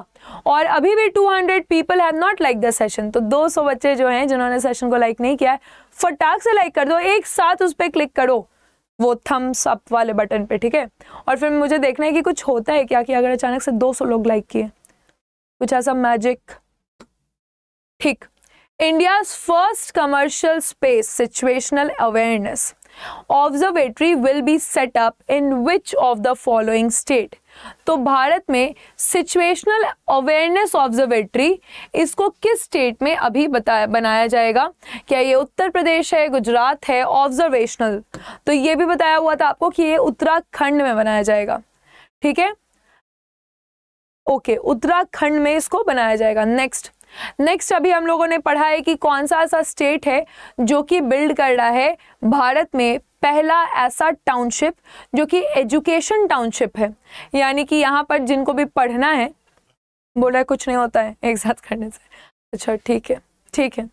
Speaker 1: और अभी भी 200 people have not like the session तो 200 बच्चे जो हैं जिन्होंने सेशन को लाइक नहीं किया है फटाक से लाइक कर दो एक साथ उस पर क्लिक करो वो थम्स अप वाले बटन पे ठीक है और फिर मुझे देखना है कि कुछ होता है क्या कि अगर अचानक से 200 लोग लाइक किए कुछ ऐसा मैजिक ठीक India's first commercial space situational awareness observatory will be set up in which of the following state तो भारत में सिचुएशनल अवेयरनेस ऑब्जर्वेटरी इसको किस स्टेट में अभी बताया बनाया जाएगा क्या ये उत्तर प्रदेश है गुजरात है ऑब्जर्वेशनल तो ये भी बताया हुआ था आपको कि ये उत्तराखंड में बनाया जाएगा ठीक है ओके उत्तराखंड में इसको बनाया जाएगा नेक्स्ट नेक्स्ट अभी हम लोगों ने पढ़ा है कि कौन सा ऐसा स्टेट है जो कि बिल्ड कर रहा है भारत में पहला ऐसा टाउनशिप जो कि एजुकेशन टाउनशिप है यानी कि यहाँ पर जिनको भी पढ़ना है बोला है कुछ नहीं होता है एक साथ करने से अच्छा ठीक है ठीक है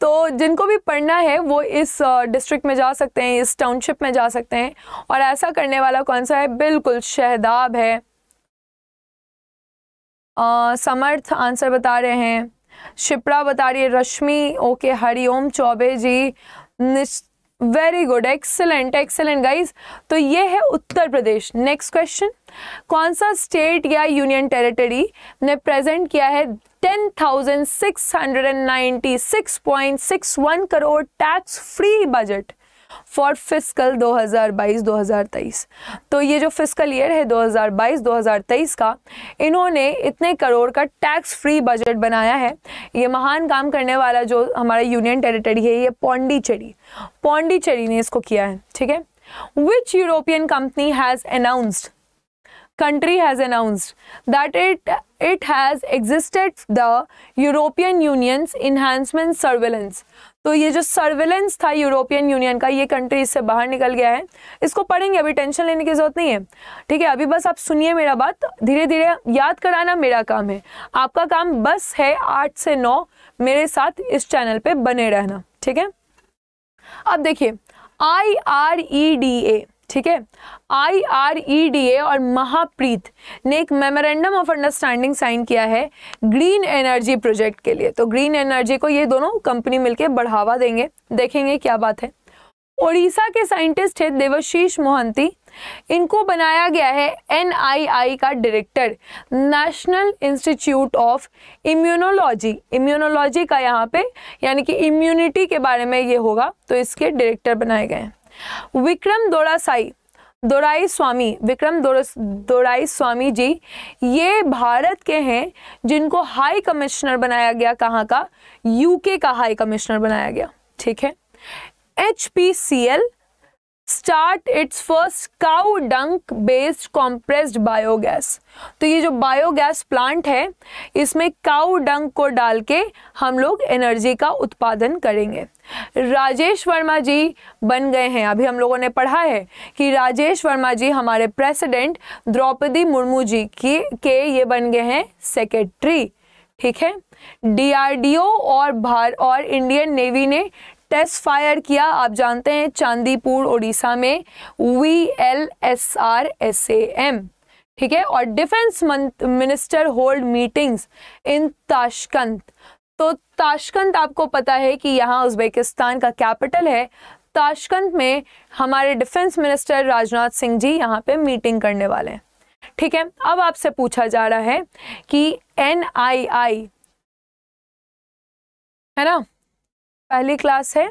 Speaker 1: तो जिनको भी पढ़ना है वो इस डिस्ट्रिक्ट में जा सकते हैं इस टाउनशिप में जा सकते हैं और ऐसा करने वाला कौन सा है बिल्कुल शहदाब है समर्थ आंसर बता रहे हैं शिप्रा बता रही है Rashmi okay Hariom Choubey ji very good excellent excellent guys तो ये है उत्तर प्रदेश नेक्स्ट क्वेश्चन कौन सा स्टेट या यूनियन टेरिटरी ने प्रेजेंट किया है 10,696.61 crore tax free budget for fiscal 2022-2023 तो ये जो फिस्कल ईयर है 2022-2023 का इन्होंने इतने करोड़ का टैक्स फ्री बजट बनाया है ये महान काम करने वाला जो हमारा यूनियन टेरिटरी है ये पौंडीचेरी पौंडीचेरी ने इसको किया है ठीक है which European company has announced country has announced that it it has existed the European unions enhancement surveillance तो ये जो सर्वेलेंस था यूरोपियन यूनियन का ये कंट्री इससे बाहर निकल गया है इसको पढ़ेंगे अभी टेंशन लेने की जरूरत नहीं है ठीक है अभी बस आप सुनिए मेरा बात धीरे धीरे याद कराना मेरा काम है आपका काम बस है आठ से नौ मेरे साथ इस चैनल पर बने रहना ठीक है अब देखिए I R E D A ठीक है I R E D A और महाप्रीत ने एक मेमोरेंडम ऑफ अंडरस्टैंडिंग साइन किया है ग्रीन एनर्जी प्रोजेक्ट के लिए तो ग्रीन एनर्जी को ये दोनों कंपनी मिलकर बढ़ावा देंगे देखेंगे क्या बात है ओडिशा के साइंटिस्ट है देवशीष मोहंती इनको बनाया गया है आई का director national institute of immunology immunology का यहाँ पे यानी कि इम्यूनिटी के बारे में ये होगा तो इसके डायरेक्टर बनाए गए हैं विक्रम दोड़ासाई दोराई स्वामी विक्रम दोराई स्वामी जी ये भारत के हैं जिनको हाई कमिश्नर बनाया गया कहाँ का यूके का हाई कमिश्नर बनाया गया ठीक है H P C L start its first cow dung based compressed biogas तो ये जो बायोगैस प्लांट है इसमें काउ डंक को डाल के हम लोग एनर्जी का उत्पादन करेंगे राजेश वर्मा जी बन गए हैं अभी हम लोगों ने पढ़ा है कि राजेश वर्मा जी हमारे प्रेसिडेंट द्रौपदी मुर्मू जी की के ये बन गए हैं सेक्रेटरी ठीक है डीआरडीओ और भार और इंडियन नेवी ने टेस्ट फायर किया आप जानते हैं चांदीपुर उड़ीसा में V L S R S A M ठीक है और defence minister hold meetings in Tashkent तो ताशकंद आपको पता है कि यहाँ उज़्बेकिस्तान का कैपिटल है ताशकंद में हमारे डिफेंस मिनिस्टर राजनाथ सिंह जी यहाँ पे मीटिंग करने वाले हैं ठीक है अब आपसे पूछा जा रहा है कि एन है ना पहली क्लास है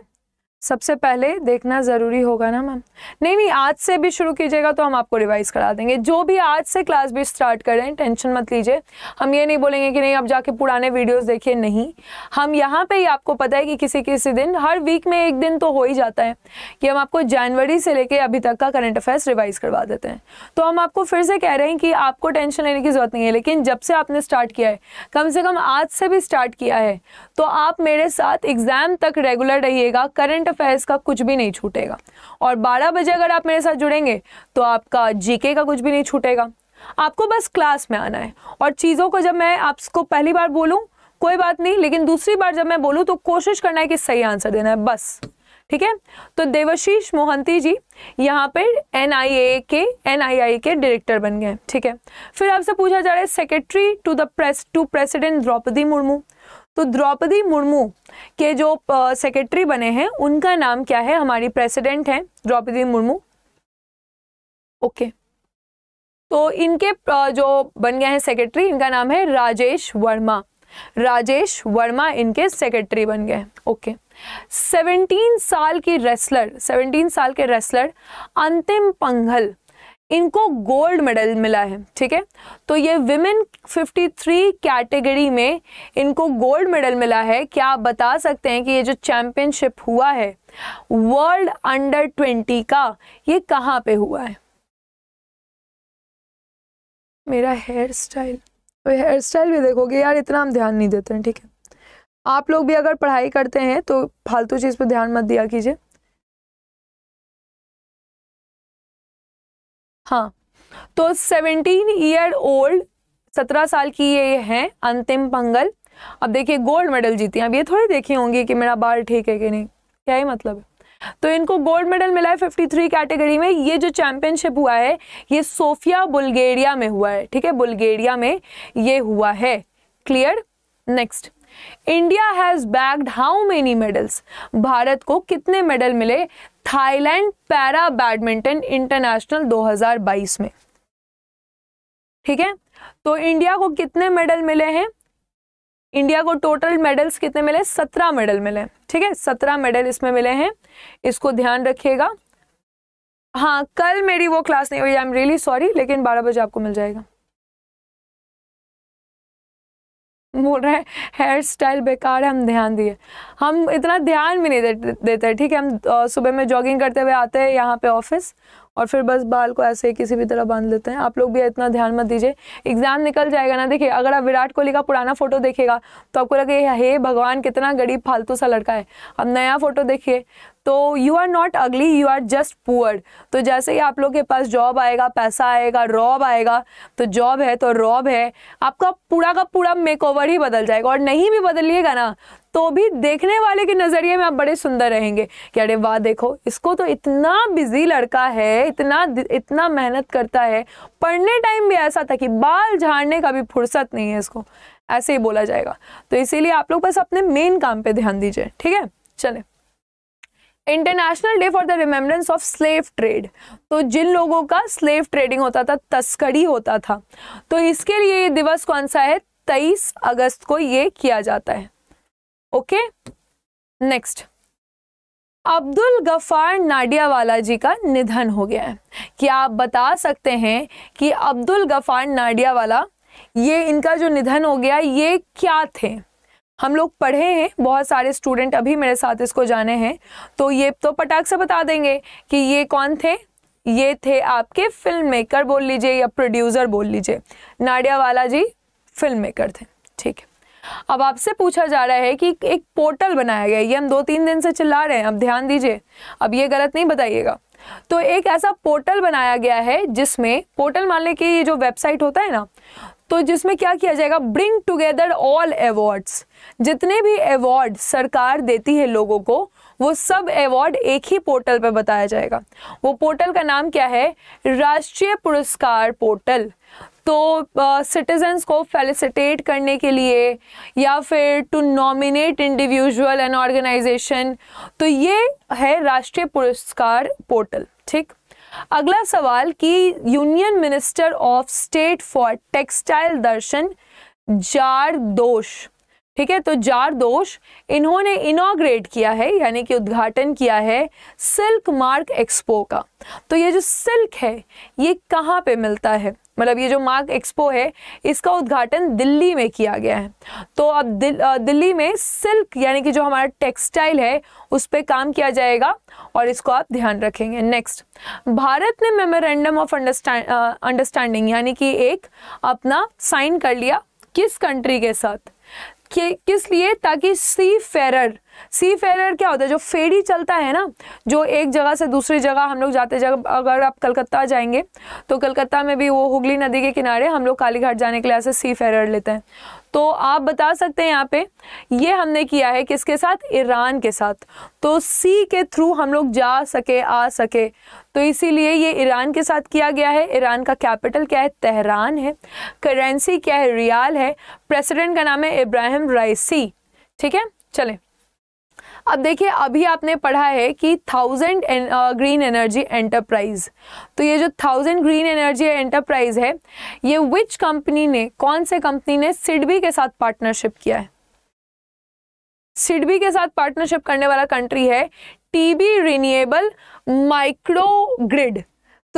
Speaker 1: सबसे पहले देखना ज़रूरी होगा ना मैम नहीं नहीं आज से भी शुरू कीजिएगा तो हम आपको रिवाइज़ करा देंगे जो भी आज से क्लास भी स्टार्ट कर रहे हैं टेंशन मत लीजिए हम ये नहीं बोलेंगे कि नहीं अब जाके पुराने वीडियोस देखिए नहीं हम यहाँ पे ही आपको पता है कि किसी किसी दिन हर वीक में एक दिन तो हो ही जाता है कि हम आपको जनवरी से लेके अभी तक का करंट अफेयर्स रिवाइज़ करवा देते हैं तो हम आपको फिर से कह रहे हैं कि आपको टेंशन लेने की ज़रूरत नहीं है लेकिन जब से आपने स्टार्ट किया है कम से कम आज से भी स्टार्ट किया है तो आप मेरे साथ एग्ज़ाम तक रेगुलर रहिएगा करंट करंट अफेयर्स का कुछ भी नहीं छूटेगा और 12 बजे अगर आप मेरे साथ जुड़ेंगे तो आपका जीके का कुछ भी नहीं छूटेगा आपको बस क्लास में आना है और चीज़ों को जब मैं आपको पहली बार बोलूँ कोई बात नहीं लेकिन दूसरी बार जब मैं बोलूँ तो कोशिश करना है कि सही आंसर देना है बस ठीक है तो देवशीष मोहंती जी यहाँ पर एन के एन के डायरेक्टर बन गए ठीक है फिर आपसे पूछा जा रहा है secretary to the press to president Draupadi Murmu तो द्रौपदी मुर्मू के जो सेक्रेटरी बने हैं उनका नाम क्या है हमारी प्रेसिडेंट है द्रौपदी मुर्मू ओके तो इनके जो बन गए हैं सेक्रेटरी इनका नाम है राजेश वर्मा राजेश वर्मा इनके सेक्रेटरी बन गए ओके okay. 17 साल की रेसलर 17 साल के रेसलर अंतिम पंघल इनको गोल्ड मेडल मिला है ठीक है तो ये विमेन 53 कैटेगरी में इनको गोल्ड मेडल मिला है क्या आप बता सकते हैं कि ये जो चैम्पियनशिप हुआ है वर्ल्ड अंडर 20 का ये कहाँ पे हुआ है मेरा हेयर स्टाइल हेयर स्टाइल भी देखोगे यार इतना हम ध्यान नहीं देते हैं ठीक है आप लोग भी अगर पढ़ाई करते हैं तो फालतू चीज़ पर ध्यान मत दिया कीजिए हाँ तो सेवनटीन ईयर ओल्ड सत्रह साल की ये है अंतिम पंगल अब देखिए गोल्ड मेडल जीती अब ये थोड़े देखे होंगे कि मेरा बाल ठीक है कि नहीं क्या ही मतलब है तो इनको गोल्ड मेडल मिला है 53 कैटेगरी में ये जो चैंपियनशिप हुआ है ये सोफिया बुल्गेरिया में हुआ है ठीक है बुल्गेरिया में ये हुआ है clear next India has bagged how many medals Bharat को कितने मेडल मिले थाईलैंड पैरा बैडमिंटन इंटरनेशनल 2022 में ठीक है तो इंडिया को कितने मेडल मिले हैं इंडिया को टोटल मेडल्स कितने मिले सत्रह मेडल मिले ठीक है सत्रह मेडल इसमें मिले हैं इसको ध्यान रखिएगा हाँ कल मेरी वो क्लास नहीं हुई आई एम रियली सॉरी लेकिन बारह बजे आपको मिल जाएगा बोल रहे हैं हेयर स्टाइल बेकार है हम ध्यान दिए हम इतना ध्यान भी नहीं दे, देते ठीक है हम सुबह में जॉगिंग करते हुए आते हैं यहाँ पे ऑफिस और फिर बस बाल को ऐसे किसी भी तरह बांध लेते हैं आप लोग भी इतना ध्यान मत दीजिए एग्जाम निकल जाएगा ना देखिए अगर आप विराट कोहली का पुराना फोटो देखेगा तो आपको लगेगा हे भगवान कितना गरीब फालतू सा लड़का है अब नया फोटो देखिए तो you are not ugly you are just poor तो जैसे ही आप लोग के पास जॉब आएगा पैसा आएगा रॉब आएगा तो जॉब है तो रॉब है आपका पूरा का पूरा मेक ओवर ही बदल जाएगा और नहीं भी बदलिएगा ना तो भी देखने वाले के नज़रिए में आप बड़े सुंदर रहेंगे कि अरे वाह देखो इसको तो इतना बिजी लड़का है इतना इतना मेहनत करता है पढ़ने टाइम भी ऐसा था कि बाल झाड़ने का भी फुर्सत नहीं है इसको ऐसे ही बोला जाएगा तो इसीलिए आप लोग बस अपने मेन काम पे ध्यान दीजिए ठीक है चले international day for the remembrance of slave trade तो जिन लोगों का स्लेव ट्रेडिंग होता था तस्करी होता था तो इसके लिए ये दिवस कौन सा है तेईस अगस्त को ये किया जाता है ओके नेक्स्ट अब्दुल गफ़ार नाडियावाला जी का निधन हो गया है क्या आप बता सकते हैं कि अब्दुल गफ़ार नाडियावाला ये इनका जो निधन हो गया ये क्या थे हम लोग पढ़े हैं बहुत सारे स्टूडेंट अभी मेरे साथ इसको जाने हैं तो ये तो पटाख से बता देंगे कि ये कौन थे ये थे आपके फिल्म मेकर बोल लीजिए या प्रोड्यूसर बोल लीजिए नाडिया वाला जी फिल्म मेकर थे ठीक है अब आपसे पूछा जा रहा है कि एक पोर्टल बनाया गया ये हम दो तीन दिन से चिल्ला रहे हैं अब ध्यान दीजिए अब ये गलत नहीं बताइएगा तो एक ऐसा पोर्टल बनाया गया है जिसमें पोर्टल मान लें कि ये जो वेबसाइट होता है ना तो जिसमें क्या किया जाएगा ब्रिंग टुगेदर ऑल अवार्ड्स जितने भी अवार्ड सरकार देती है लोगों को वो सब अवार्ड एक ही पोर्टल पर बताया जाएगा वो पोर्टल का नाम क्या है राष्ट्रीय पुरस्कार पोर्टल तो सिटीजन्स uh, को फेलिसिटेट करने के लिए या फिर to nominate individual and organisation तो ये है राष्ट्रीय पुरस्कार पोर्टल ठीक अगला सवाल कि union minister of state for textile Darshana Jardosh ठीक है तो जार दोष इन्होंने इनाग्रेट किया है यानी कि उद्घाटन किया है सिल्क मार्क एक्सपो का तो ये जो सिल्क है ये कहाँ पे मिलता है मतलब ये जो मार्क एक्सपो है इसका उद्घाटन दिल्ली में किया गया है तो अब दिल, दिल्ली में सिल्क यानी कि जो हमारा टेक्सटाइल है उस पर काम किया जाएगा और इसको आप ध्यान रखेंगे नेक्स्ट भारत ने मेमोरेंडम ऑफ अंडरस्टैंड अंडरस्टैंडिंग यानी कि एक अपना साइन कर लिया किस कंट्री के साथ कि, किस लिए ताकि सी फेरर सी फेरर क्या होता है जो फेरी चलता है ना जो एक जगह से दूसरी जगह हम लोग जाते जगह अगर आप कलकत्ता जाएंगे तो कलकत्ता में भी वो हुगली नदी के किनारे हम लोग कालीघाट जाने के लिए ऐसे सी फेरर लेते हैं तो आप बता सकते हैं यहाँ पे ये हमने किया है किसके साथ ईरान के साथ तो सी के थ्रू हम लोग जा सके आ सके तो इसीलिए ये ईरान के साथ किया गया है ईरान का कैपिटल क्या है तेहरान है करेंसी क्या है रियाल है प्रेसिडेंट का नाम है इब्राहिम राइसी ठीक है चलें अब देखिए अभी आपने पढ़ा है कि थाउजेंड ग्रीन एनर्जी एंटरप्राइज तो ये जो थाउजेंड ग्रीन एनर्जी एंटरप्राइज है ये विच कंपनी ने कौन से कंपनी ने सिडबी के साथ पार्टनरशिप किया है सिडबी के साथ पार्टनरशिप करने वाला कंट्री है टीबी रिन्यूएबल माइक्रो ग्रिड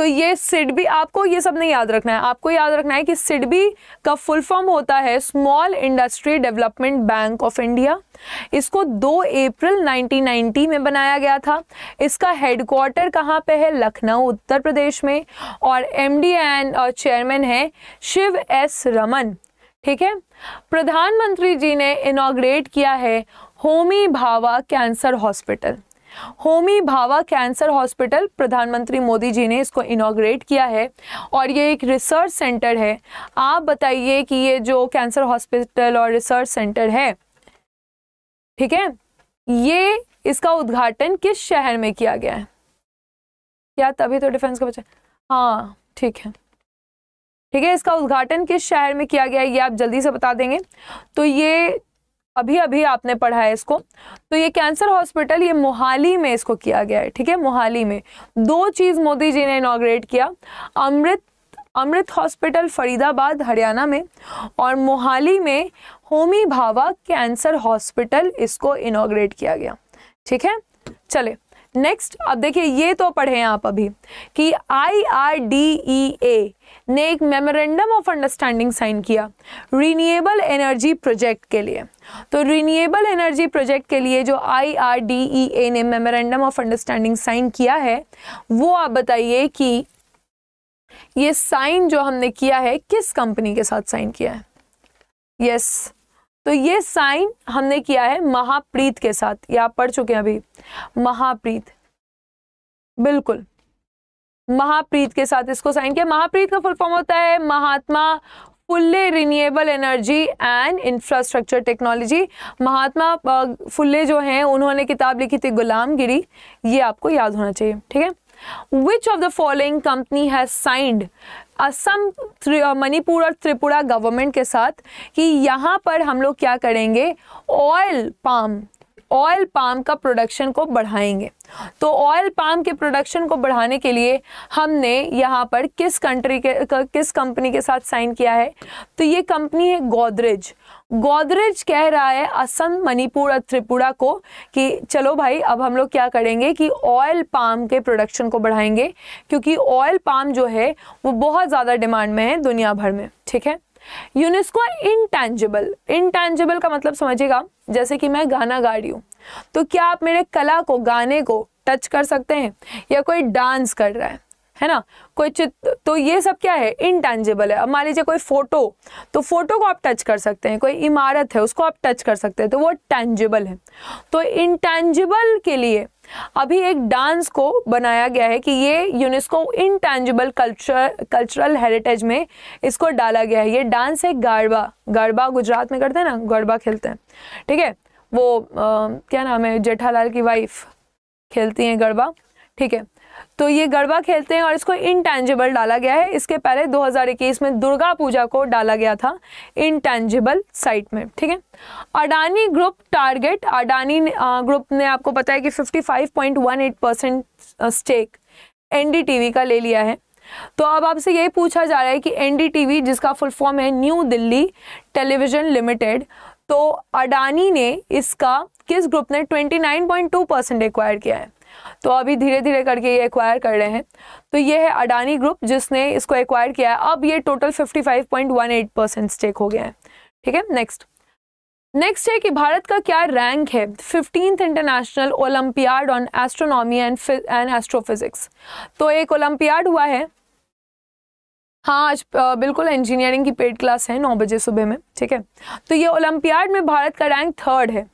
Speaker 1: तो ये सिड भी आपको ये सब नहीं याद रखना है आपको याद रखना है कि सिडबी का फुल फॉर्म होता है small industry development bank of India इसको 2 अप्रैल 1990 में बनाया गया था इसका हेडक्वार्टर कहाँ पे है लखनऊ उत्तर प्रदेश में और एमडी एंड चेयरमैन है शिव एस रमन ठीक है प्रधानमंत्री जी ने इनाग्रेट किया है Homi Bhabha cancer hospital Homi Bhabha cancer hospital प्रधानमंत्री मोदी जी ने इसको इनाग्रेट किया है और ये एक रिसर्च सेंटर है आप बताइए कि ये जो कैंसर हॉस्पिटल और रिसर्च सेंटर है ठीक है ये इसका उद्घाटन किस शहर में किया गया है क्या तभी तो डिफेंस का बचा हाँ ठीक है ठीक है इसका उद्घाटन किस शहर में किया गया है ये आप जल्दी से बता देंगे तो ये अभी अभी आपने पढ़ा है इसको तो ये कैंसर हॉस्पिटल ये मोहाली में इसको किया गया है ठीक है मोहाली में दो चीज़ मोदी जी ने इनाग्रेट किया अमृत अमृत हॉस्पिटल फरीदाबाद हरियाणा में और मोहाली में होमी भावा कैंसर हॉस्पिटल इसको इनाग्रेट किया गया ठीक है चले नेक्स्ट अब देखिए ये तो पढ़े हैं आप अभी कि आई आर डी ई ए ने एक मेमोरेंडम ऑफ अंडरस्टैंडिंग साइन किया रीनिएबल एनर्जी प्रोजेक्ट के लिए तो रीनिएबल एनर्जी प्रोजेक्ट के लिए जो आई आर डी ई ए ने मेमोरेंडम ऑफ अंडरस्टैंडिंग साइन किया है वो आप बताइए कि ये साइन जो हमने किया है किस कंपनी के साथ साइन किया है यस yes. तो ये साइन हमने किया है महाप्रीत के साथ ये आप पढ़ चुके हैं अभी महाप्रीत बिल्कुल महाप्रीत के साथ इसको साइन किया महाप्रीत का फुल फॉर्म होता है Mahatma Phule renewable energy and infrastructure technology Mahatma Phule जो हैं उन्होंने किताब लिखी थी गुलामगिरी ये आपको याद होना चाहिए ठीक है which of the following company has signed Assam Manipur और त्रिपुरा गवर्नमेंट के साथ कि यहाँ पर हम लोग क्या करेंगे ऑयल पाम ऑयल पाम का प्रोडक्शन को बढ़ाएंगे तो ऑयल पाम के प्रोडक्शन को बढ़ाने के लिए हमने यहाँ पर किस कंट्री के किस कंपनी के साथ साइन किया है तो ये कंपनी है गोदरेज गोदरेज कह रहा है असम मणिपुर और त्रिपुरा को कि चलो भाई अब हम लोग क्या करेंगे कि ऑयल पाम के प्रोडक्शन को बढ़ाएंगे क्योंकि ऑयल पाम जो है वो बहुत ज़्यादा डिमांड में है दुनिया भर में ठीक है यूनेस्को इनटैंजिबल इनटैंजिबल का मतलब समझिएगा जैसे कि मैं गाना गा रही हूँ तो क्या आप मेरे कला को गाने को टच कर सकते हैं या कोई डांस कर रहा है है ना कोई चित तो ये सब क्या है इनटेंजिबल है अब मान लीजिए कोई फोटो तो फोटो को आप टच कर सकते हैं कोई इमारत है उसको आप टच कर सकते हैं तो वो टेंजिबल है तो इनटेंजिबल के लिए अभी एक डांस को बनाया गया है कि ये UNESCO intangible culture cultural heritage में इसको डाला गया है ये डांस है गरबा गरबा गुजरात में करते हैं ना गरबा खेलते हैं ठीक है वो आ, क्या नाम है जेठालाल की वाइफ खेलती हैं गरबा ठीक है तो ये गरबा खेलते हैं और इसको इनटैंजिबल डाला गया है इसके पहले 2021 में दुर्गा पूजा को डाला गया था इनटैंजिबल साइट में ठीक है Adani group target Adani group ने आपको पता है कि 55.18 परसेंट स्टेक एनडीटीवी का ले लिया है तो अब आपसे यही पूछा जा रहा है कि एनडीटीवी जिसका फुल फॉर्म है न्यू दिल्ली टेलीविजन लिमिटेड तो अडानी ने इसका किस ग्रुप ने 29.2 परसेंट एक्वायर किया है तो अभी धीरे धीरे करके ये एक्वायर कर रहे हैं तो ये है अडानी ग्रुप जिसने इसको एक्वायर किया है अब ये टोटल 55.18 परसेंट स्टेक हो गया है ठीक है नेक्स्ट नेक्स्ट है कि भारत का क्या रैंक है fifteenth international olympiad on astronomy and and astrophysics तो एक ओलंपियाड हुआ है हाँ आज बिल्कुल इंजीनियरिंग की पेड क्लास है नौ बजे सुबह में ठीक है तो ये ओलंपियाड में भारत का रैंक थर्ड है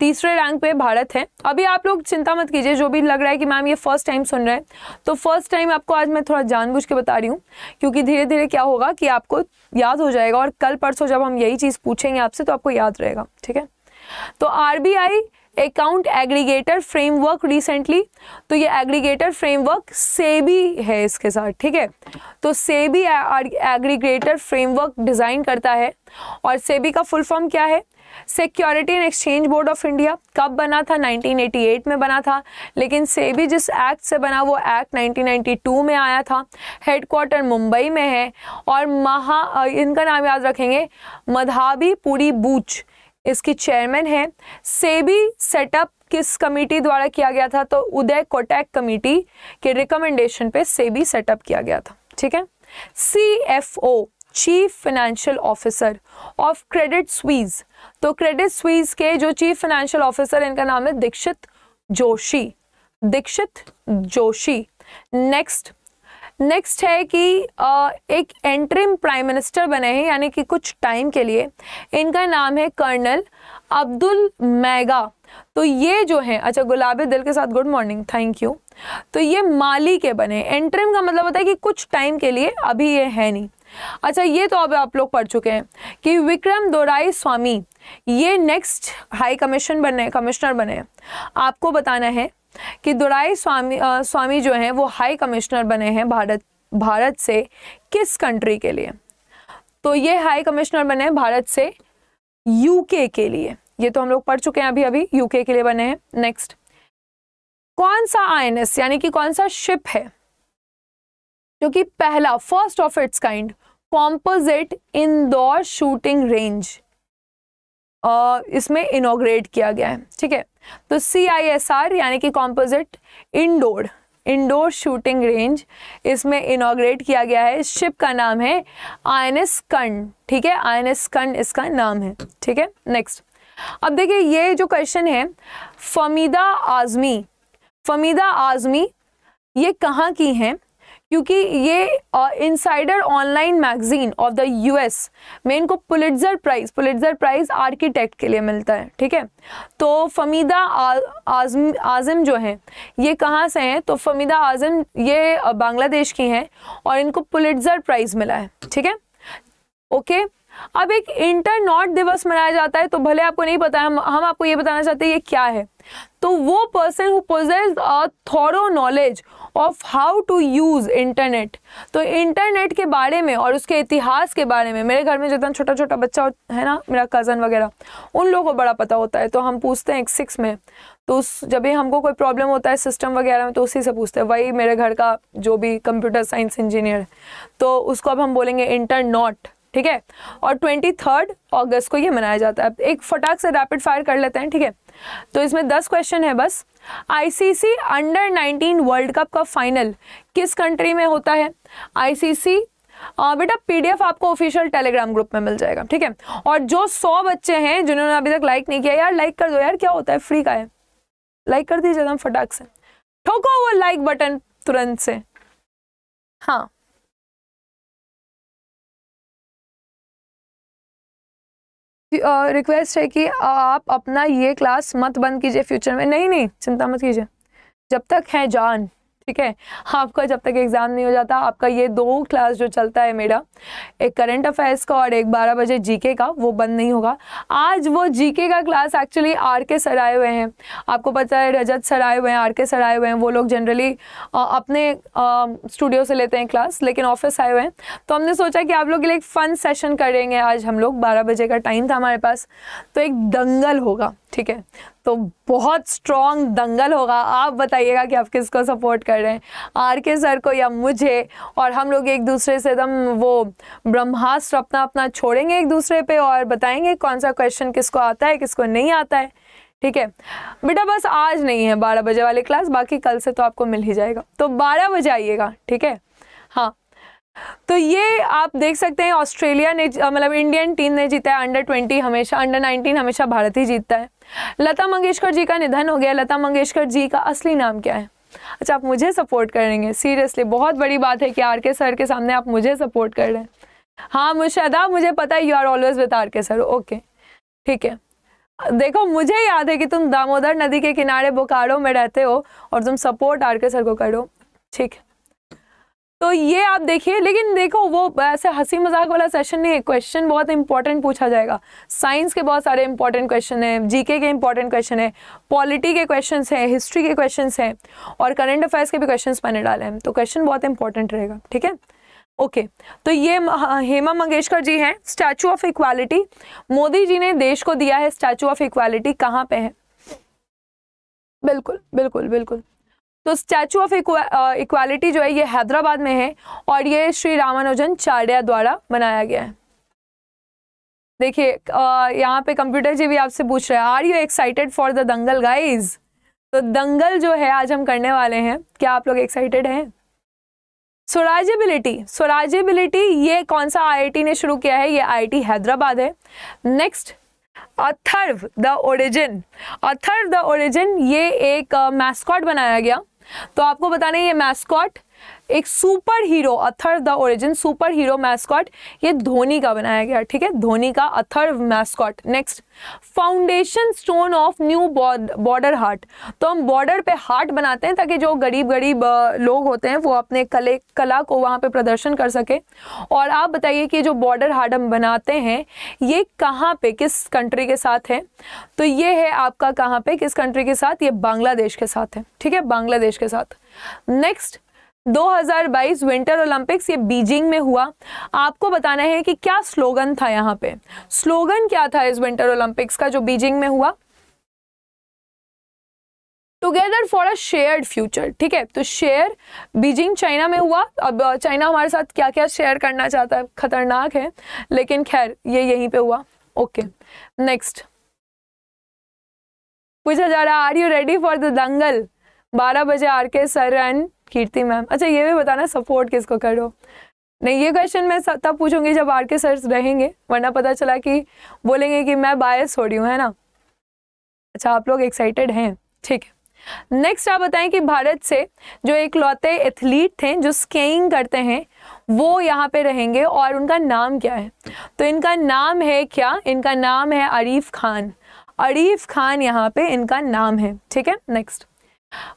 Speaker 1: तीसरे रैंक पे भारत है अभी आप लोग चिंता मत कीजिए जो भी लग रहा है कि मैम ये फर्स्ट टाइम सुन रहे हैं तो फर्स्ट टाइम आपको आज मैं थोड़ा जानबूझ के बता रही हूँ क्योंकि धीरे धीरे क्या होगा कि आपको याद हो जाएगा और कल परसों जब हम यही चीज़ पूछेंगे आपसे तो आपको याद रहेगा ठीक है तो R account aggregator framework recently तो ये एग्रीगेटर फ्रेमवर्क सेबी है इसके साथ ठीक है तो सेबी एग्रीगेटर फ्रेमवर्क डिज़ाइन करता है और सेबी का फुल फॉर्म क्या है security and exchange board of India कब बना था 1988 में बना था लेकिन सेबी जिस एक्ट से बना वो एक्ट 1992 में आया था हेडक्वार्टर मुंबई में है और महा इनका नाम याद रखेंगे मधाबी पुरी बूच इसकी चेयरमैन है सेबी सेटअप किस कमेटी द्वारा किया गया था तो उदय कोटैक कमेटी के रिकमेंडेशन पे सेबी सेटअप किया गया था ठीक है C F O chief financial officer of Credit Suisse तो क्रेडिट स्वीज के जो चीफ फाइनेंशियल ऑफिसर इनका नाम है दीक्षित जोशी दीक्षित जोशी नेक्स्ट नेक्स्ट है कि आ, एक एंट्रीम प्राइम मिनिस्टर बने हैं यानी कि कुछ टाइम के लिए इनका नाम है कर्नल अब्दुल मैगा तो ये जो है अच्छा गुलाबी दिल के साथ गुड मॉर्निंग थैंक यू तो ये माली के बने एंट्रीम का मतलब होता है कि कुछ टाइम के लिए अभी ये है नहीं अच्छा ये तो अब आप लोग पढ़ चुके हैं कि विक्रम दोराई स्वामी ये नेक्स्ट हाई कमीशन बने कमिश्नर बने आपको बताना है कि दोराई स्वामी आ, स्वामी जो हैं वो हाई कमिश्नर बने हैं भारत भारत से किस कंट्री के लिए तो ये हाई कमिश्नर बने हैं भारत से यूके के लिए ये तो हम लोग पढ़ चुके हैं अभी अभी यूके के लिए बने हैं नेक्स्ट कौन सा आई यानी कि कौन सा शिप है जो कि पहला first of its kind composite indoor shooting range इसमें इनोग्रेट किया गया है ठीक है तो सी आई एस आर यानी कि composite indoor indoor shooting range इसमें इनोग्रेट किया गया है शिप का नाम है आई एन एस कंड ठीक है आई एन एस कंड इसका नाम है ठीक है नेक्स्ट अब देखिए ये जो क्वेश्चन है फमीदा आज़मी फमीदा आज़मी ये कहाँ की हैं क्योंकि ये insider online magazine of the US में इनको Pulitzer prize Pulitzer prize architect के लिए मिलता है ठीक है तो फमीदा आजम आजम जो हैं ये कहाँ से हैं तो फमीदा आजम ये बांग्लादेश की हैं और इनको पुलिटजर प्राइज मिला है ठीक है ओके अब एक इंटरनॉट दिवस मनाया जाता है तो भले आपको नहीं पता है हम हम आपको ये बताना चाहते हैं ये क्या है तो वो person who possesses thorough knowledge of how to use internet तो इंटरनेट के बारे में और उसके इतिहास के बारे में मेरे घर में जितना छोटा छोटा बच्चा है ना मेरा कज़न वगैरह उन लोगों को बड़ा पता होता है तो हम पूछते हैं एक सिक्स में तो उस जब भी हमको कोई प्रॉब्लम होता है सिस्टम वगैरह में तो उसी से पूछते हैं वही मेरे घर का जो भी कंप्यूटर साइंस इंजीनियर तो उसको अब हम बोलेंगे इंटरनॉट ठीक है और ट्वेंटी थर्ड अगस्त को ये मनाया जाता है एक फटाक से रैपिड फायर कर लेते हैं ठीक है तो इसमें दस क्वेश्चन है बस आईसीसी अंडर 19 वर्ल्ड कप का फाइनल किस कंट्री में होता है आईसीसी बेटा पीडीएफ आपको ऑफिशियल टेलीग्राम ग्रुप में मिल जाएगा ठीक है और जो सौ बच्चे हैं जिन्होंने अभी तक लाइक नहीं किया यार लाइक कर दो यार क्या होता है फ्री का है लाइक कर दीजिए एकदम फटाक से ठोको वो लाइक बटन तुरंत से हाँ रिक्वेस्ट है कि आप अपना ये क्लास मत बंद कीजिए फ्यूचर में नहीं नहीं चिंता मत कीजिए जब तक है जान ठीक है आपका जब तक एग्ज़ाम नहीं हो जाता आपका ये दो क्लास जो चलता है मेरा एक करंट अफेयर्स का और एक बारह बजे जीके का वो बंद नहीं होगा आज वो जीके का class actually R K sir आए हुए हैं आपको पता है रजत सर आए हुए हैं आर के सर आए हुए हैं वो लोग जनरली अपने स्टूडियो से लेते हैं क्लास लेकिन ऑफिस आए हुए हैं तो हमने सोचा कि आप लोग के लिए एक फ़न सेशन करेंगे आज हम लोग बारह बजे का टाइम था हमारे पास तो एक दंगल होगा ठीक है तो बहुत स्ट्रॉन्ग दंगल होगा आप बताइएगा कि आप किसको सपोर्ट कर रहे हैं आर के सर को या मुझे और हम लोग एक दूसरे से एकदम वो ब्रह्मास्त्र अपना अपना छोड़ेंगे एक दूसरे पे और बताएंगे कौन सा क्वेश्चन किसको आता है किसको नहीं आता है ठीक है बेटा बस आज नहीं है बारह बजे वाली क्लास बाकी कल से तो आपको मिल ही जाएगा तो बारह बजे आइएगा ठीक है हाँ तो ये आप देख सकते हैं ऑस्ट्रेलिया ने मतलब इंडियन टीम ने जीता है अंडर ट्वेंटी हमेशा अंडर नाइनटीन हमेशा भारत ही जीतता है लता मंगेशकर जी का निधन हो गया लता मंगेशकर जी का असली नाम क्या है अच्छा आप मुझे सपोर्ट करेंगे सीरियसली बहुत बड़ी बात है कि आर के सर के सामने आप मुझे सपोर्ट कर रहे हैं हाँ मुशदा मुझे पता है you are always with R K sir okay ठीक है देखो मुझे याद है कि तुम दामोदर नदी के किनारे बोकारो में रहते हो और तुम सपोर्ट आर के सर को करो ठीक है तो ये आप देखिए लेकिन देखो वो ऐसे हंसी मजाक वाला सेशन नहीं है क्वेश्चन बहुत इंपॉर्टेंट पूछा जाएगा साइंस के बहुत सारे इंपॉर्टेंट क्वेश्चन हैं जीके के इंपॉर्टेंट क्वेश्चन है पॉलिटी के क्वेश्चन हैं हिस्ट्री के क्वेश्चन हैं और करंट अफेयर्स के भी क्वेश्चन मैंने डाले हैं तो क्वेश्चन बहुत इंपॉर्टेंट रहेगा ठीक है ओके okay, तो ये हेमा मंगेशकर जी हैं statue of equality Modi ji ने देश को दिया है स्टैचू ऑफ इक्वालिटी कहाँ पे है बिल्कुल बिल्कुल बिल्कुल तो स्टैचू ऑफ इक्वालिटी जो है ये हैदराबाद में है और ये श्री रामानुजन चार्य द्वारा बनाया गया है देखिए यहाँ पे कंप्यूटर जी भी आपसे पूछ रहे हैं are you excited for the Dangal guys तो दंगल जो है आज हम करने वाले हैं क्या आप लोग एक्साइटेड हैं स्वराजेबिलिटी स्वराजेबिलिटी ये कौन सा आईआईटी ने शुरू किया है ये आईआईटी हैदराबाद है next Atharv the origin Atharv the origin ये एक मैस्कॉट बनाया गया तो आपको बताना है ये मैस्कॉट एक super hero Atharv the origin super hero mascot ये धोनी का बनाया गया ठीक है धोनी का Atharv mascot next foundation stone of new border हार्ट तो हम बॉर्डर पे हार्ट बनाते हैं ताकि जो गरीब गरीब लोग होते हैं वो अपने कले कला को वहाँ पे प्रदर्शन कर सके और आप बताइए कि जो बॉर्डर हार्ट हम बनाते हैं ये कहाँ पे किस कंट्री के साथ है तो ये है आपका कहाँ पे किस कंट्री के साथ ये बांग्लादेश के साथ है ठीक है बांग्लादेश के साथ नेक्स्ट 2022 विंटर ओलंपिक्स ये बीजिंग में हुआ आपको बताना है कि क्या स्लोगन था यहाँ पे स्लोगन क्या था इस विंटर ओलंपिक्स का जो बीजिंग में हुआ together for a shared future ठीक है तो शेयर बीजिंग चाइना में हुआ अब चाइना हमारे साथ क्या क्या शेयर करना चाहता है खतरनाक है लेकिन खैर ये यहीं पे हुआ ओके नेक्स्ट पूछा जा रहा are you ready for the Dangal बारह बजे are K sir and Kirti ma'am अच्छा ये भी बताना सपोर्ट किसको करो नहीं ये क्वेश्चन मैं तब पूछूंगी जब आर के सर रहेंगे वरना पता चला कि बोलेंगे कि मैं बायस हो रही हूँ है ना अच्छा आप लोग एक्साइटेड हैं ठीक है नेक्स्ट आप बताएं कि भारत से जो एक लौते एथलीट थे जो स्केइंग करते हैं वो यहाँ पे रहेंगे और उनका नाम क्या है तो इनका नाम है क्या इनका नाम है अरीफ खान अरीफ खान यहाँ पे इनका नाम है ठीक है नेक्स्ट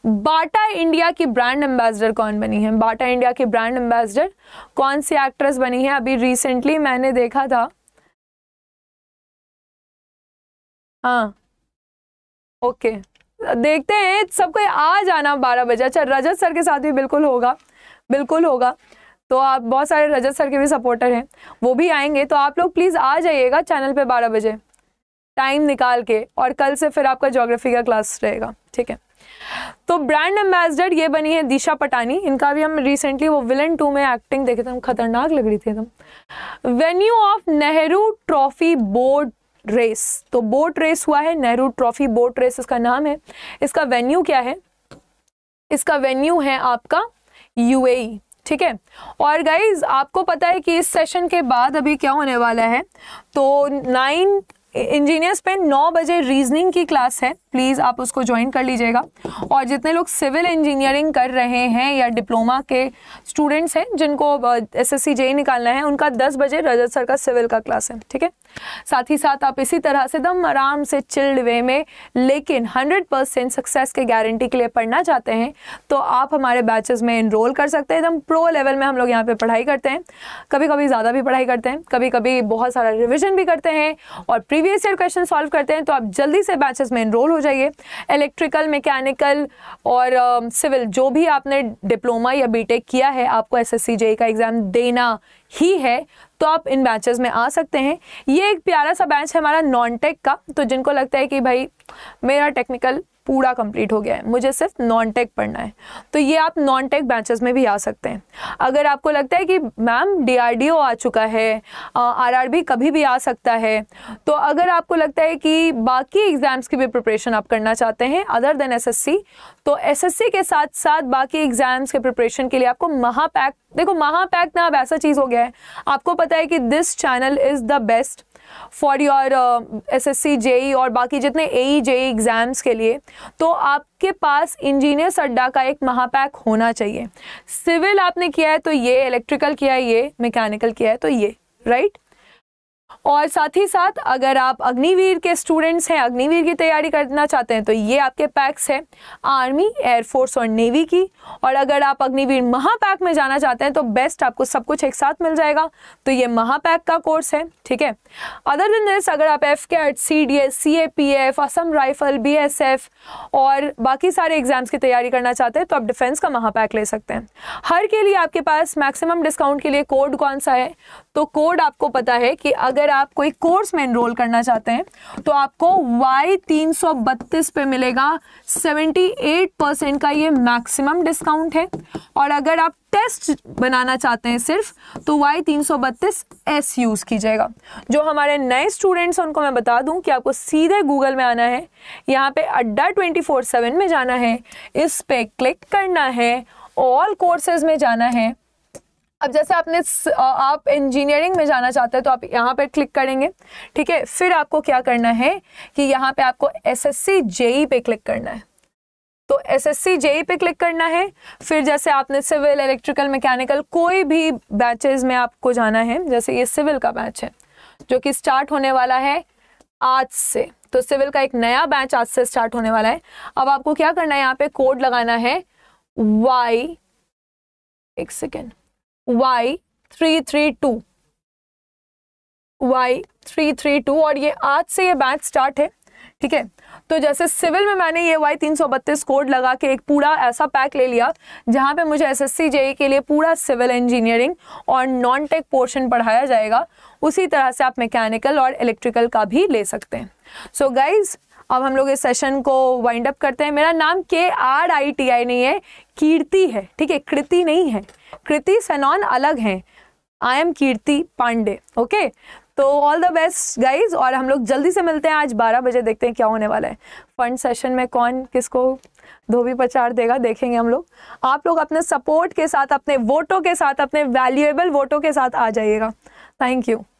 Speaker 1: बाटा इंडिया की ब्रांड एम्बेसडर कौन बनी है बाटा इंडिया की ब्रांड एम्बेसडर कौन सी एक्ट्रेस बनी है अभी रिसेंटली मैंने देखा था हाँ ओके देखते हैं सबको आ जाना बारह बजे अच्छा रजत सर के साथ भी बिल्कुल होगा बिल्कुल होगा तो आप बहुत सारे रजत सर के भी सपोर्टर हैं वो भी आएंगे तो आप लोग प्लीज़ आ जाइएगा चैनल पे बारह बजे टाइम निकाल के और कल से फिर आपका ज्योग्राफी का क्लास रहेगा ठीक है तो ब्रांड एम्बेसडर ये बनी है दिशा पटानी इनका भी हम रिसेंटली वो विलन टू में एक्टिंग देखे थे हम खतरनाक लग रही थी एकदम venue of Nehru trophy boat race तो बोट रेस हुआ है नेहरू ट्रॉफी बोट रेस इसका नाम है इसका वेन्यू क्या है इसका वेन्यू है आपका यूएई e, ठीक है और गाइज आपको पता है कि इस सेशन के बाद अभी क्या होने वाला है तो नाइन इंजीनियर्स पे नौ बजे रीजनिंग की क्लास है प्लीज़ आप उसको ज्वाइन कर लीजिएगा और जितने लोग सिविल इंजीनियरिंग कर रहे हैं या डिप्लोमा के स्टूडेंट्स हैं जिनको एस एस e निकालना है उनका दस बजे रजत सर का सिविल का क्लास है ठीक है साथ ही साथ आप इसी तरह से दम आराम से चिल्ड वे में लेकिन 100% सक्सेस के गारंटी के लिए पढ़ना चाहते हैं तो आप हमारे बैचेज में इनरोल कर सकते हैं एकदम प्रो लेवल में हम लोग यहाँ पे पढ़ाई करते हैं कभी कभी ज़्यादा भी पढ़ाई करते हैं कभी कभी बहुत सारा रिविजन भी करते हैं और प्रीवियस ईयर क्वेश्चन सॉल्व करते हैं तो आप जल्दी से बैचेस में इनरोल हो जाइए इलेक्ट्रिकल मैकेनिकल और सिविल um, uh, जो भी आपने डिप्लोमा या बीटेक किया है आपको एस एस का एग्ज़ाम देना ही है तो आप इन बैचेस में आ सकते हैं ये एक प्यारा सा बैच है हमारा नॉन टेक का तो जिनको लगता है कि भाई मेरा टेक्निकल पूरा कंप्लीट हो गया है मुझे सिर्फ नॉन टेक पढ़ना है तो ये आप नॉन टेक बैचेस में भी आ सकते हैं अगर आपको लगता है कि मैम डीआरडीओ आ चुका है आरआरबी कभी भी आ सकता है तो अगर आपको लगता है कि बाकी एग्ज़ाम्स की भी प्रिपरेशन आप करना चाहते हैं अदर देन एसएससी तो एस के साथ साथ बाकी एग्ज़ाम्स के प्रिपरेशन के लिए आपको महापैक देखो महापैक ना अब ऐसा चीज़ हो गया है आपको पता है कि this channel is the best for your S S C JE और बाकी जितने ए जेई एग्ज़ाम्स के लिए तो आपके पास इंजीनियर्स अड्डा का एक महापैक होना चाहिए सिविल आपने किया है तो ये इलेक्ट्रिकल किया है ये मैकेनिकल किया है तो ये राइट और साथ ही साथ अगर आप अग्निवीर के स्टूडेंट्स हैं अग्निवीर की तैयारी करना चाहते हैं तो ये आपके पैक्स हैं आर्मी एयरफोर्स और नेवी की और अगर आप अग्निवीर महापैक में जाना चाहते हैं तो बेस्ट आपको सब कुछ एक साथ मिल जाएगा तो ये महापैक का कोर्स है ठीक है अदर दिन दिस अगर आप एफ के एट C D S C A P F Assam rifle B S F और बाकी सारे एग्जाम्स की तैयारी करना चाहते हैं तो आप डिफेंस का महापैक ले सकते हैं हर के लिए आपके पास मैक्सिमम डिस्काउंट के लिए कोड कौन सा है तो कोड आपको पता है कि अगर आप कोई कोर्स में एनरोल करना चाहते हैं तो आपको वाई तीन पे मिलेगा 78 परसेंट का ये मैक्सिमम डिस्काउंट है और अगर आप टेस्ट बनाना चाहते हैं सिर्फ तो वाई तीन सौ बत्तीस एस यूज़ कीजिएगा जो हमारे नए स्टूडेंट्स उनको मैं बता दूं कि आपको सीधे गूगल में आना है यहाँ पे अड्डा ट्वेंटी फोर सेवन में जाना है इस पे क्लिक करना है ऑल कोर्सेज में जाना है अब जैसे आपने आप इंजीनियरिंग में जाना चाहते हैं तो आप यहाँ पर क्लिक करेंगे ठीक है फिर आपको क्या करना है कि यहाँ पे आपको एस एस सी जेई पे क्लिक करना है तो एस एस सी जेई पे क्लिक करना है फिर जैसे आपने सिविल इलेक्ट्रिकल मैकेनिकल कोई भी बैचेज में आपको जाना है जैसे ये सिविल का बैच है जो कि स्टार्ट होने वाला है आज से तो सिविल का एक नया बैच आज से स्टार्ट होने वाला है अब आपको क्या करना है यहाँ पे कोड लगाना है वाई एक second Y three three two Y three three two और ये आज से ये बैच स्टार्ट है ठीक है तो जैसे सिविल में मैंने ये वाई तीन सौ बत्तीस कोड लगा के एक पूरा ऐसा पैक ले लिया जहाँ पे मुझे एस एस e के लिए पूरा सिविल इंजीनियरिंग और नॉन टेक पोर्शन पढ़ाया जाएगा उसी तरह से आप मैकेनिकल और इलेक्ट्रिकल का भी ले सकते हैं सो so गाइज अब हम लोग इस सेशन को वाइंड अप करते हैं मेरा नाम के आर आई टी आई नहीं है कीर्ति है ठीक है कृति नहीं है कृति सेनॉन अलग हैं I am Kirti Pandey okay तो ऑल द बेस्ट गाइज और हम लोग जल्दी से मिलते हैं आज बारह बजे देखते हैं क्या होने वाला है फंड सेशन में कौन किसको धोबी पचार देगा देखेंगे हम लोग आप लोग अपने सपोर्ट के साथ अपने वोटों के साथ अपने वैल्यूएबल वोटों के साथ आ जाइएगा थैंक यू